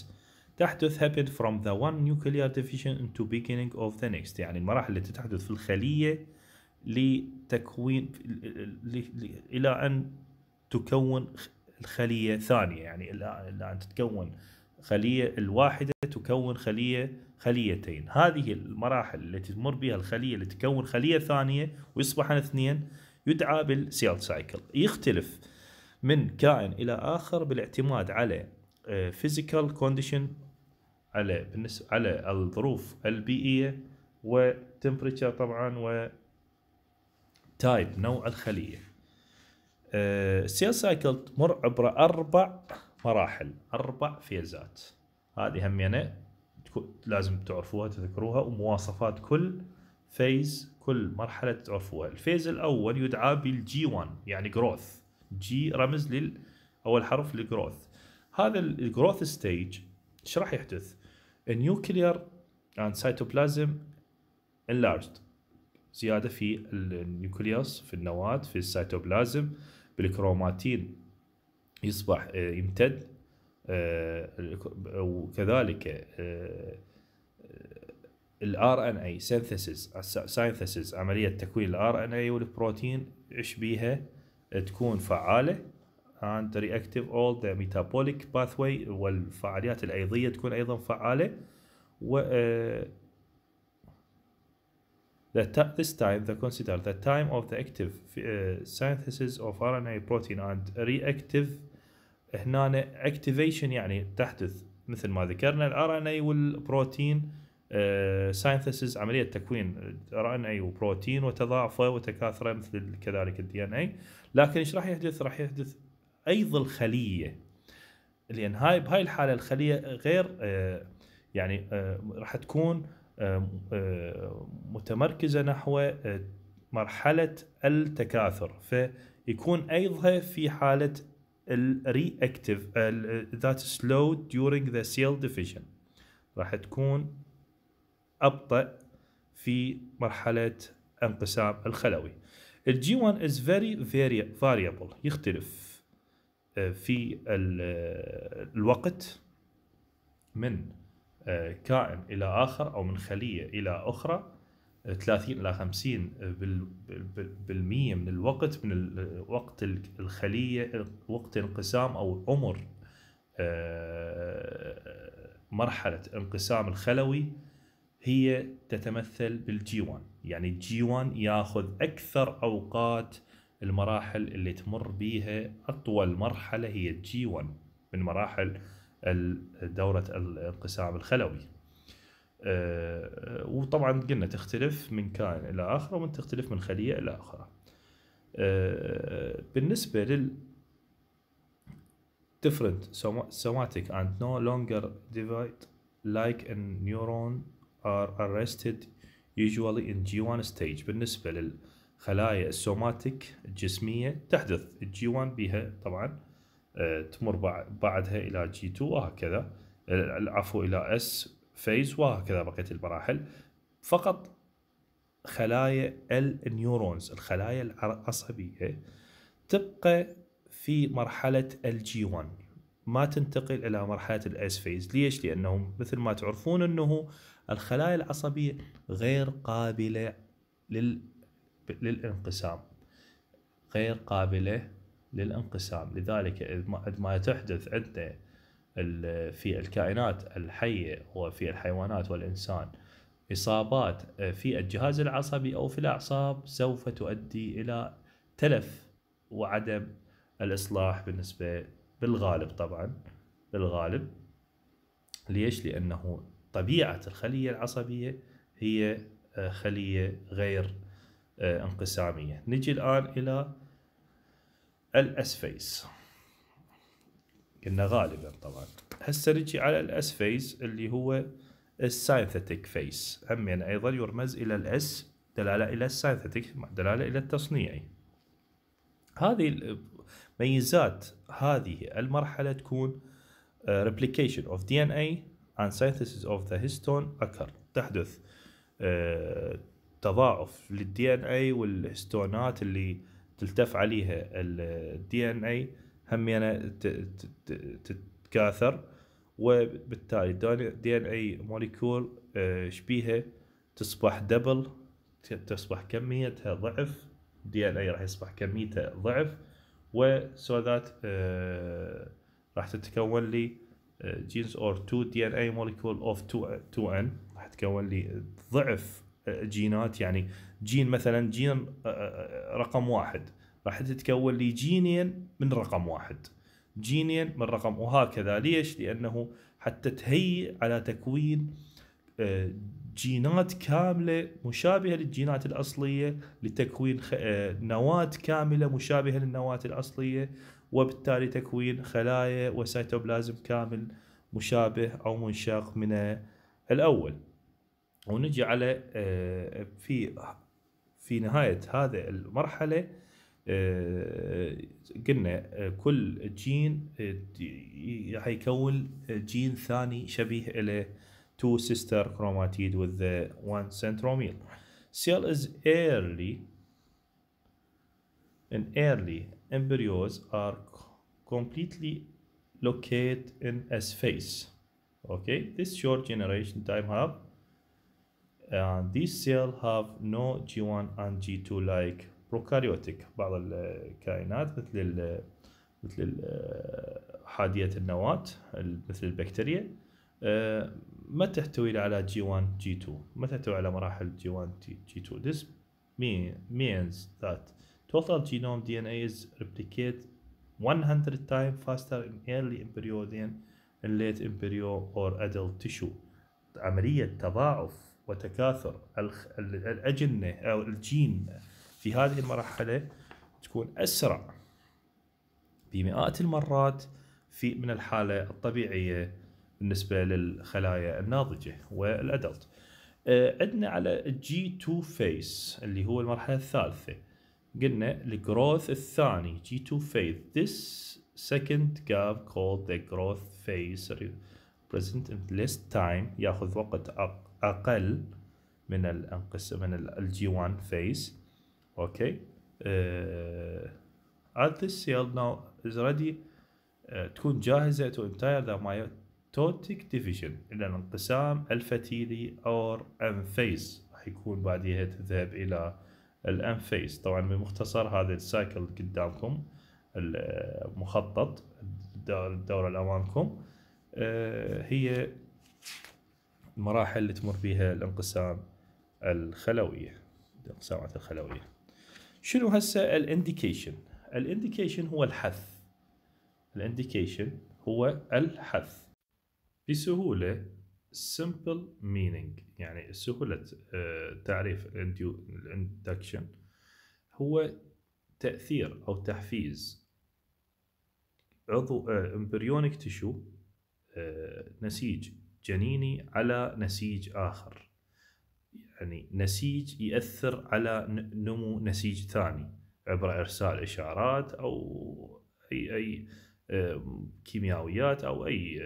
[SPEAKER 1] تحدث happen from the one nuclear division into beginning of the next يعني المراحل التي تحدث في الخلية لتكوين الى ان تكون الخليه ثانيه يعني الى ان تتكون خليه الواحده تكون خليه خليتين هذه المراحل التي تمر بها الخليه لتكون خليه ثانيه ويصبحن اثنين يدعى بالسيل سايكل يختلف من كائن الى اخر بالاعتماد على فيزيكال آه، كونديشن على بالنسبه على الظروف البيئيه وتمبريتشر طبعا و تايب نوع الخليه آه، السيل سايكل تمر عبر اربع مراحل اربع فيزات هذه همينه يعني لازم تعرفوها تذكروها ومواصفات كل فيز كل مرحله تعرفوها الفيز الاول يدعى بالجي 1 يعني جروث جي رمز لل اول حرف للجروث هذا الجروث ستيج ايش راح يحدث النيوكليير اند سيتوبلازم انلارجد زياده في النيوكليوس في النواه في السيتوبلازم بالكروماتين يصبح آه، يمتد آه، وكذلك الار ان اي سينثيسيس عمليه تكوين الار ان اي والبروتين ايش بيها تكون فعاله and reactive all the metabolic pathway والفعاليات الايضيه تكون ايضا فعاله و آه، The this time they consider the time of the active uh, synthesis of RNA protein and reactive هنا activation يعني تحدث مثل ما ذكرنا ال RNA والبروتين والبروتين uh, synthesis عمليه تكوين RNA وبروتين وتضاعفه وتكاثره مثل كذلك ال DNA لكن ايش راح يحدث؟ راح يحدث ايض الخليه لان هاي بهاي الحاله الخليه غير uh, يعني uh, راح تكون آه، متمركزة نحو آه، مرحلة التكاثر فيكون أيضا في حالة الريأكتيف ذات سلو during the cell division راح تكون أبطأ في مرحلة انقسام الخلوي الجي 1 is very variable يختلف آه، في الوقت من آه، كائن الى اخر او من خليه الى اخرى 30 آه، الى 50 بالمية من الوقت من وقت الخليه وقت انقسام او عمر آه، مرحله انقسام الخلوي هي تتمثل بالجي 1 يعني الجي 1 ياخذ اكثر اوقات المراحل اللي تمر بيها اطول مرحله هي الجي 1 من مراحل دوره الانقسام الخلوي. آه، وطبعا قلنا تختلف من كائن الى آخر ومن تختلف من خليه الى أخرى آه، بالنسبه لل different somatic and no longer divide like a neuron are arrested usually in G1 stage بالنسبة للخلايا السوماتيك الجسمية تحدث g 1 بها طبعا تمر بعدها إلى جي 2 وهكذا العفو إلى اس فيز وهكذا بقية المراحل فقط خلايا النيورونز الخلايا العصبية تبقى في مرحلة الجي 1 ما تنتقل إلى مرحلة الاس فيز ليش؟ لأنه مثل ما تعرفون أنه الخلايا العصبية غير قابلة لل... للانقسام غير قابلة للانقسام لذلك إذ ما تحدث عندنا في الكائنات الحية وفي الحيوانات والإنسان إصابات آه، في الجهاز العصبي أو في الأعصاب سوف تؤدي إلى تلف وعدم الإصلاح بالنسبة بالغالب طبعا بالغالب ليش؟ لأنه طبيعة الخلية العصبية هي آه، خلية غير آه، انقسامية نجي الآن إلى الاسفيس قلنا غالبا طبعا هسه نجي على فيس اللي هو الساينثيتك فيس همين ايضا يرمز الى الاس دلاله الى الساينثيتك دلاله الى التصنيعي هذه ميزات هذه المرحله تكون ريبليكيشن اوف دي ان اي اند سينثيسيس اوف ذا هيستون اكر تحدث آه، تضاعف للدي ان اي والهستونات اللي تلتف عليها الدي ان اي همينه يعني تتكاثر وبالتالي الدي ان اي موليكول آه، شبيهه تصبح دبل تصبح كميتها ضعف الدي ان اي راح يصبح كميته ضعف وسو ذات آه، راح تتكون لي جينز اور 2 دي ان اي موليكول اوف 2 ان راح تتكون لي ضعف جينات آه، يعني جين مثلا جين آه، آه، آه، رقم واحد راح تتكون لي جينين من رقم واحد جينين من رقم وهكذا ليش؟ لانه حتى تهيئ على تكوين جينات كامله مشابهه للجينات الاصليه لتكوين نواه كامله مشابهه للنواه الاصليه وبالتالي تكوين خلايا وسيتوبلازم كامل مشابه او منشق من الاول ونجي على في في نهايه هذه المرحله قلنا كل جين حيكون جين ثاني شبيه إلى two sister chromatid with the one centromere. Cell is early in early embryos are completely located in a space. Okay, this short generation time have and these cells have no G1 and G2 like prokaryotic بعض الكائنات مثل مثل حادية النواة مثل البكتيريا ما تحتوي على G1 G2 ما تحتوي على مراحل G1 G2 this means that total genome DNA is replicated 100 times faster in early embryo than in late embryo or adult tissue عملية تضاعف وتكاثر الاجنه او الجين في هذه المرحله تكون اسرع بمئات المرات في من الحاله الطبيعيه بالنسبه للخلايا الناضجه والادلت. آه، عندنا على g 2 فيس اللي هو المرحله الثالثه قلنا الجروث الثاني جي 2 فيس this second gap called the growth phase present in less time ياخذ وقت أقل اقل من الانقسام من الجي 1 phase اوكي ات آه، ذس this cell now is ready آه، تكون جاهزه to entire the mitotic division الى الانقسام الفتيلي or phase راح يكون بعديها تذهب الى الام فيز طبعا بمختصر هذا السايكل قدامكم المخطط الدورة اللي أمامكم آه، هي المراحل اللي تمر بها الانقسام الخلوية الانقسامات الخلوية شنو هسه الانديكيشن الانديكيشن هو الحث الانديكيشن هو الحث بسهولة simple meaning يعني سهولة آه، تعريف الاندكشن هو تأثير أو تحفيز عضو امبريونيك آه، تشو آه، نسيج جنيني على نسيج آخر يعني نسيج يأثر على نمو نسيج ثاني عبر إرسال إشارات أو أي أي كيمياويات أو أي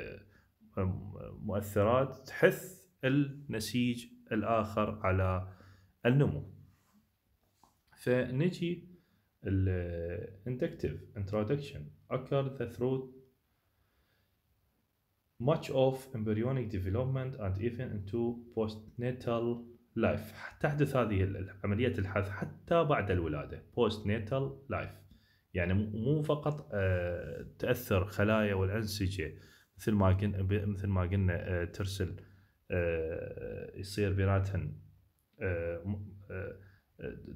[SPEAKER 1] مؤثرات تحث النسيج الآخر على النمو فنجي الاندكتيف introduction occur through much of embryonic development and even into postnatal life تحدث هذه عملية الحث حتى بعد الولادة postnatal life يعني مو فقط آه، تأثر خلايا والأنسجة مثل ما قلنا مثل ما قلنا آه، ترسل آه، يصير بيناتهم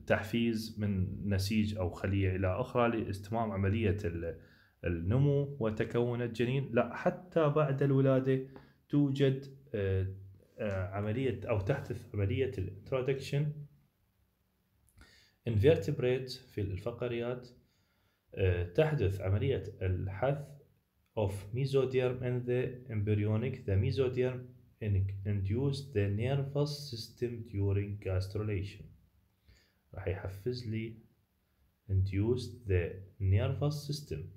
[SPEAKER 1] تحفيز من نسيج أو خلية إلى أخرى لاستمام عملية النمو وتكون الجنين لا حتى بعد الولادة توجد آه، آه، عملية أو تحدث عملية الانترودكشن انفيرتبريت في الفقريات آه، تحدث عملية الحث of mesoderm in the embryonic the mesoderm induce the nervous system during gastrulation راح يحفز لي induce the nervous system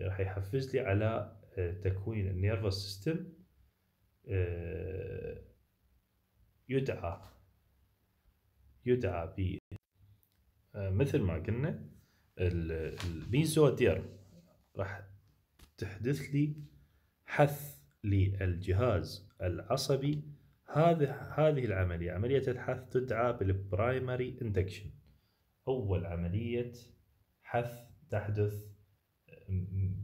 [SPEAKER 1] راح يحفز لي على آه، تكوين النيرفس سيستم آه، يدعى يدعى ب آه، مثل ما قلنا الميزوديرم راح تحدث لي حث للجهاز العصبي هذه هذه العملية عملية الحث تدعى بالبرايمري اندكشن أول عملية حث تحدث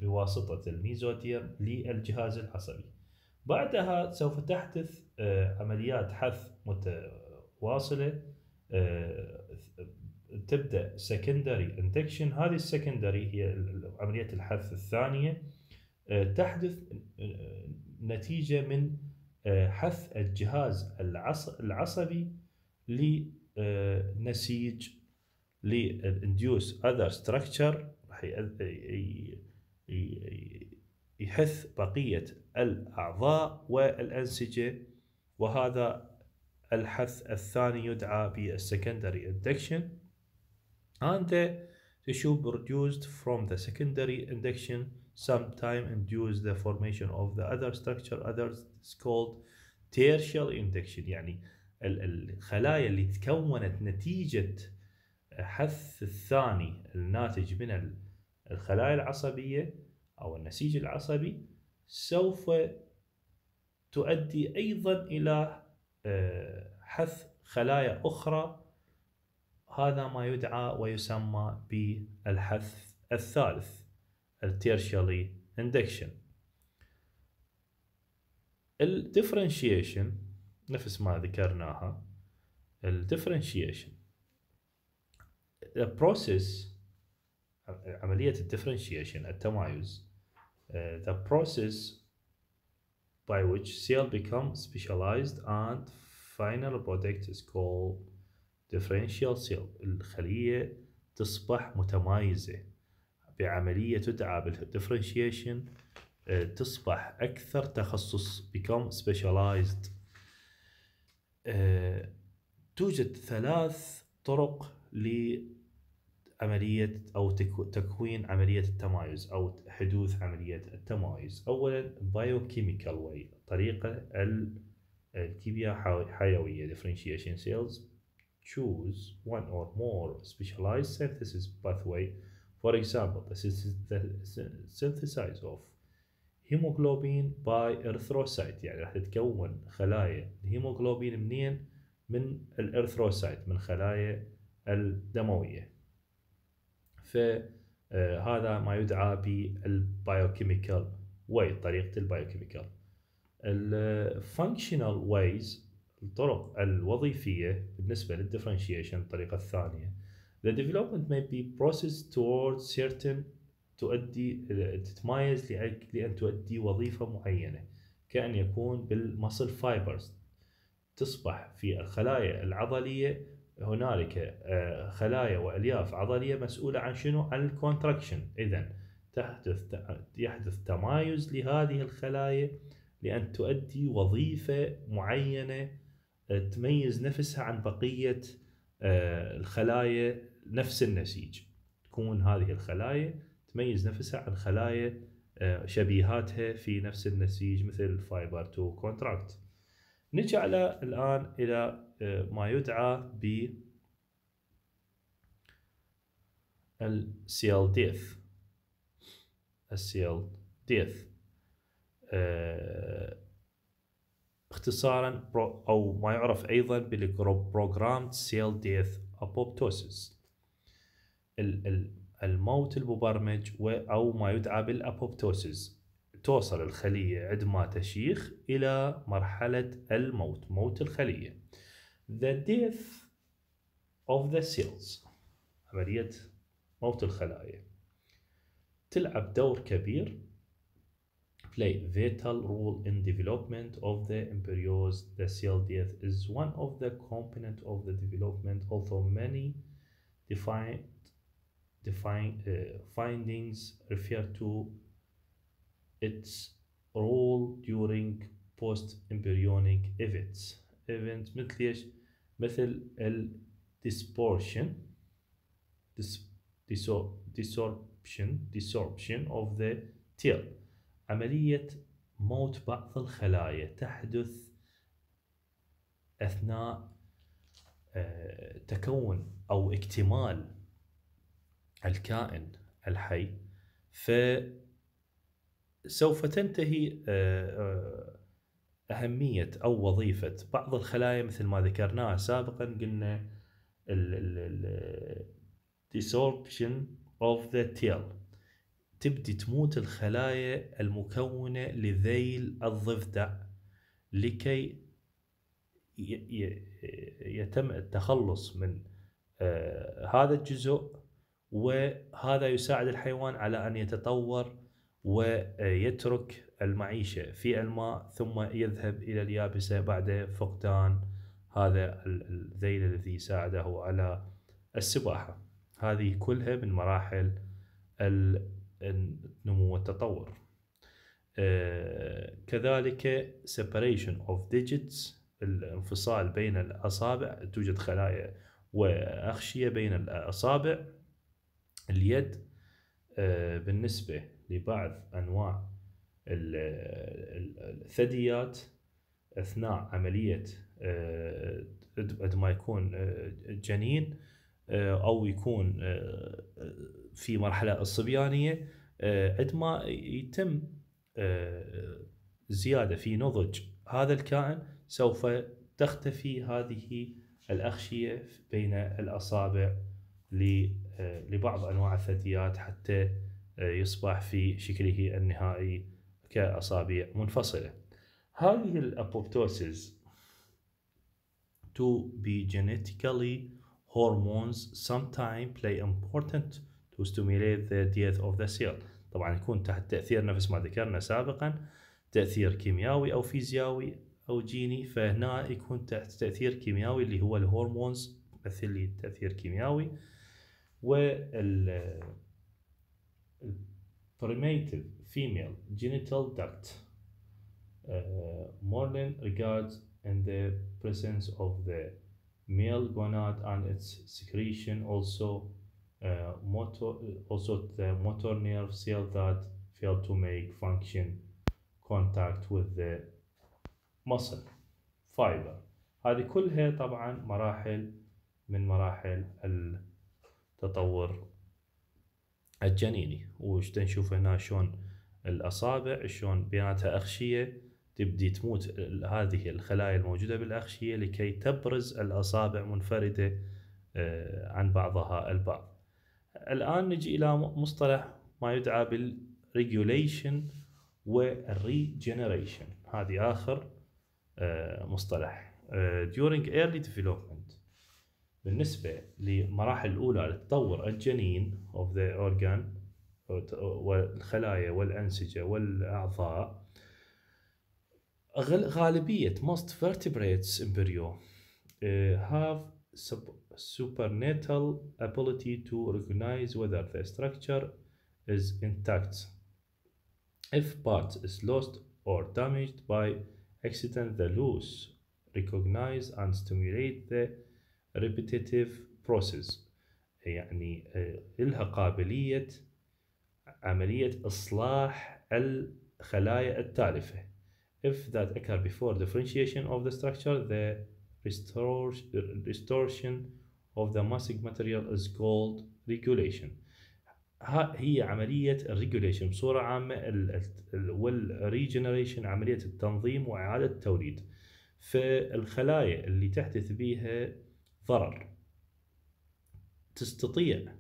[SPEAKER 1] بواسطة الميزوتير للجهاز العصبي بعدها سوف تحدث آه، عمليات حث متواصلة آه، تبدأ secondary انتكشن هذه السكندري هي عملية الحث الثانية آه، تحدث نتيجة من حث الجهاز العصبي لنسيج لإندوس اذر ستركتشر يحث بقية الأعضاء والأنسجة وهذا الحث الثاني يدعى بالسكندري induction and the tube produced from the secondary induction sometime induce the formation of the other structure others is called tertial induction يعني الخلايا اللي تكونت نتيجة حث الثاني الناتج من الخلايا العصبية أو النسيج العصبي سوف تؤدي أيضا إلى آه، حث خلايا أخرى هذا ما يدعى ويسمى بالحث الثالث التيرشالي اندكشن الديفرنشيشن نفس ما ذكرناها الديفرنشيشن the process عمليه الديفرنشيشن التمايز the process by which cell become specialized and final product is called differential cell الخلية تصبح متمايزة بعملية تدعى بالديفرنشيشن تصبح أكثر تخصص become specialized توجد ثلاث طرق ل عملية أو تكوين عملية التمايز أو حدوث عملية التمايز أولا بايوكيميكال واي طريقة الكيمياء حيوية differentiation cells choose one or more specialized synthesis pathway for example the synthesis of hemoglobin by erythrocyte يعني راح تتكون خلايا الهيموغلوبين منين من الارثروسايت من خلايا الدمويه فهذا آه، ما يدعى بالبايوكيميكال واي طريقه البايوكيميكال الفانكشنال آه، وايز الطرق الوظيفيه بالنسبه للديفرنشيشن الطريقه الثانيه the development may be processed towards certain تؤدي تتميز آه، لان تؤدي وظيفه معينه كان يكون بالمصل فايبرز تصبح في الخلايا العضليه هنالك آه، خلايا والياف عضليه مسؤوله عن شنو؟ عن الكونتراكشن اذا تحدث يحدث تمايز لهذه الخلايا لان تؤدي وظيفه معينه آه، تميز نفسها عن بقيه آه، الخلايا نفس النسيج تكون هذه الخلايا تميز نفسها عن خلايا شبيهاتها في نفس النسيج مثل فايبر تو كونتراكت نجي على الان الى آه، ما يدعى ب السيل ديث السيل ديث اختصارا او ما يعرف ايضا بالبروجرام سيل ديث ابوبتوسيس الموت المبرمج او ما يدعى بالابوبتوسيس توصل الخليه عندما تشيخ الى مرحله الموت موت الخليه the death of the cells عملية موت الخلايا تلعب دور كبير play vital role in development of the embryos the cell death is one of the component of the development although many defined define, uh, findings refer to its role during post embryonic events events مثل الديسبورشن ديسوربشن ديسوربشن اوف ذا تيل عملية موت بعض الخلايا تحدث أثناء آه، تكون أو اكتمال الكائن الحي فسوف تنتهي آه، آه، اهميه او وظيفه بعض الخلايا مثل ما ذكرناها سابقا قلنا desorption of the tail تبدي تموت الخلايا المكونه لذيل الضفدع لكي يتم التخلص من آه، هذا الجزء وهذا يساعد الحيوان على ان يتطور ويترك المعيشة في الماء ثم يذهب إلى اليابسة بعد فقدان هذا الذيل الذي ساعده على السباحة هذه كلها من مراحل النمو والتطور آه، كذلك separation of digits الانفصال بين الأصابع توجد خلايا وأغشية بين الأصابع اليد آه، بالنسبة لبعض انواع الثدييات اثناء عمليه آه، قد ما يكون آه، جنين آه، او يكون في مرحله الصبيانيه قد ما يتم زياده في نضج هذا الكائن سوف تختفي هذه الاغشيه بين الاصابع لبعض انواع الثدييات حتى يصبح في شكله النهائي كأصابع منفصلة هذه الأبوبتوسيس to be genetically hormones sometimes play important to stimulate the death of the cell طبعا يكون تحت تأثير نفس ما ذكرنا سابقا تأثير كيميائي أو فيزيائي أو جيني فهنا يكون تحت تأثير كيميائي اللي هو الهرمونز مثل تأثير كيميائي وال primitive female genital duct uh, regards in the presence of the male gonad and its secretion also uh, motor uh, also the motor nerve cell that fail to make function contact with the muscle fiber هذه كلها طبعا مراحل من مراحل التطور الجنيني وش تنشوف هنا شلون الاصابع شلون بيناتها اغشيه تبدي تموت هذه الخلايا الموجوده بالاغشيه لكي تبرز الاصابع منفرده آه، عن بعضها البعض. الان نجي الى مصطلح ما يدعى بالريجوليشن والريجنريشن هذه اخر آه، مصطلح آه، during early development بالنسبة للمراحل الأولى لتطور الجنين of the organ والخلايا والأنسجة والأعضاء غالبية most vertebrates embryo have supernatal ability to recognize whether the structure is intact if part is lost or damaged by accident the loose recognize and stimulate the repetitive process يعني آه، لها قابلية عملية إصلاح الخلايا التالفة if that occur before differentiation of the structure the distortion of the massive material is called regulation هي عملية الريجوليشن بصورة عامة والريجنريشن عملية التنظيم وإعادة التوليد فالخلايا اللي تحدث بها ضرر تستطيع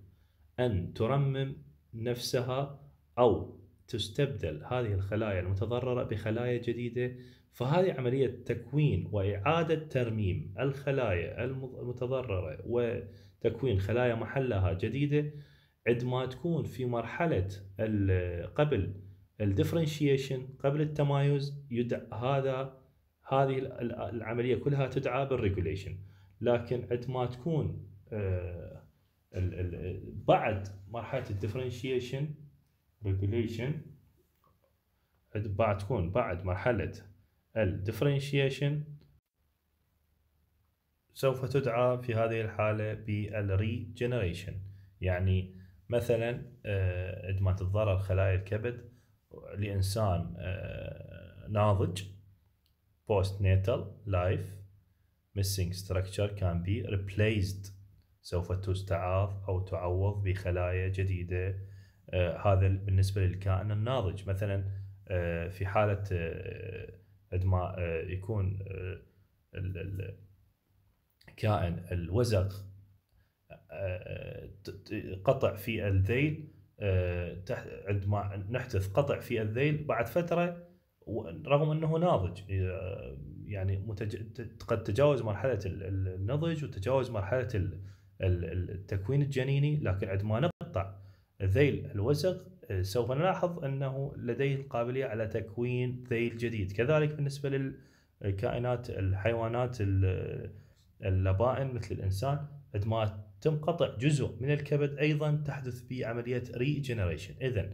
[SPEAKER 1] أن ترمم نفسها أو تستبدل هذه الخلايا المتضررة بخلايا جديدة فهذه عملية تكوين وإعادة ترميم الخلايا المتضررة وتكوين خلايا محلها جديدة عندما تكون في مرحلة قبل الديفرنشيشن قبل التمايز يدعى هذا هذه العملية كلها تدعى بالريجوليشن لكن عد ما تكون آه، بعد مرحله الديفرنشيشن ريجوليشن بعد تكون بعد مرحله الديفرنشيشن سوف تدعى في هذه الحاله بالريجنريشن يعني مثلا آه، عندما تتضرر خلايا الكبد لانسان آه، ناضج بوست نيتال لايف missing structure can be replaced سوف تستعاض أو تعوض بخلايا جديدة آه، هذا بالنسبة للكائن الناضج مثلا آه، في حالة آه، عندما يكون الكائن الوزغ قطع في الذيل عندما نحدث قطع في الذيل بعد فترة رغم أنه ناضج يعني متج... قد تجاوز مرحله النضج وتجاوز مرحله التكوين الجنيني لكن عندما نقطع ذيل الوسق آه، سوف نلاحظ انه لديه القابليه على تكوين ذيل جديد كذلك بالنسبه للكائنات الحيوانات اللبائن مثل الانسان عندما تنقطع جزء من الكبد ايضا تحدث به عمليه ري جنريشن اذا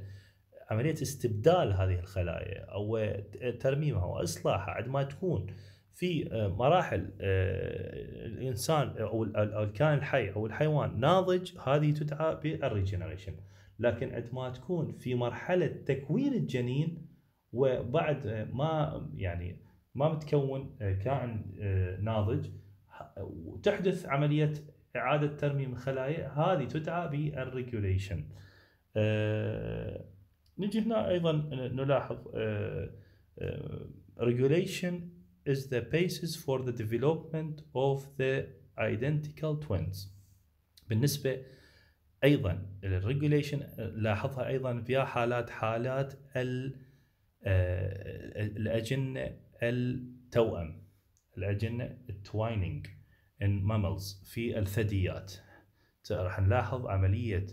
[SPEAKER 1] عمليه استبدال هذه الخلايا او ترميمها واصلاحها عند ما تكون في آه، مراحل آه، الانسان او الكائن الحي او الحيوان ناضج هذه تدعى بالريجنريشن لكن عند ما تكون في مرحله تكوين الجنين وبعد آه، ما يعني ما متكون كائن ناضج وتحدث عمليه اعاده ترميم الخلايا هذه تدعى بالريجوليشن نجي هنا ايضا آه، نلاحظ آه، آه، regulation is the basis for the development of the identical twins بالنسبه ايضا الريجوليشن لاحظها ايضا في حالات حالات الاجنه التوأم الاجنه التوايننج ان ماملز في الثدييات راح نلاحظ عمليه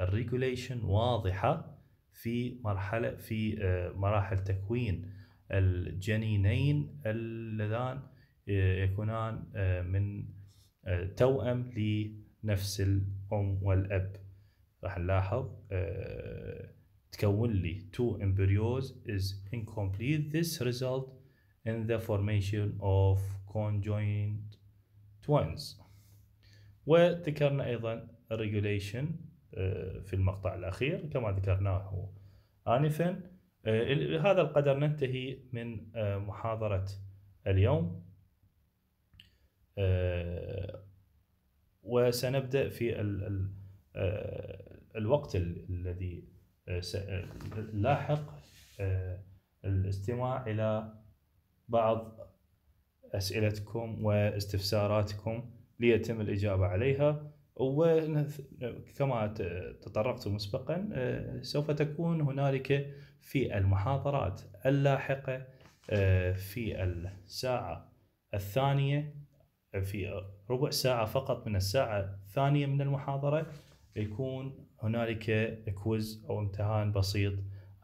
[SPEAKER 1] الريجوليشن واضحه في مرحله في آه، مراحل تكوين الجنينين اللذان آه، يكونان آه، من توأم لنفس الأم والأب راح نلاحظ تكون لي two embryos is incomplete this result in the formation of conjoined twins وذكرنا أيضا regulation آه، في المقطع الأخير كما ذكرناه آنفا آه، هذا القدر ننتهي من آه، محاضرة اليوم وسنبدأ في الوقت الذي لاحق الاستماع إلى بعض أسئلتكم واستفساراتكم ليتم الإجابة عليها وكما تطرقت مسبقا آه، سوف تكون هنالك في المحاضرات اللاحقة آه، في الساعة الثانية في ربع ساعة فقط من الساعة الثانية من المحاضرة يكون هنالك كويز أو امتحان بسيط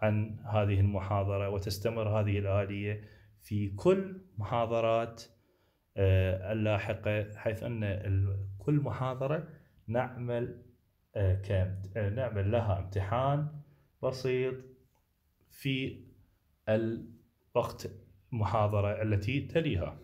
[SPEAKER 1] عن هذه المحاضرة وتستمر هذه الآلية في كل محاضرات آه، اللاحقة حيث أن كل محاضرة نعمل آه، آه، نعمل لها امتحان بسيط في الوقت المحاضرة التي تليها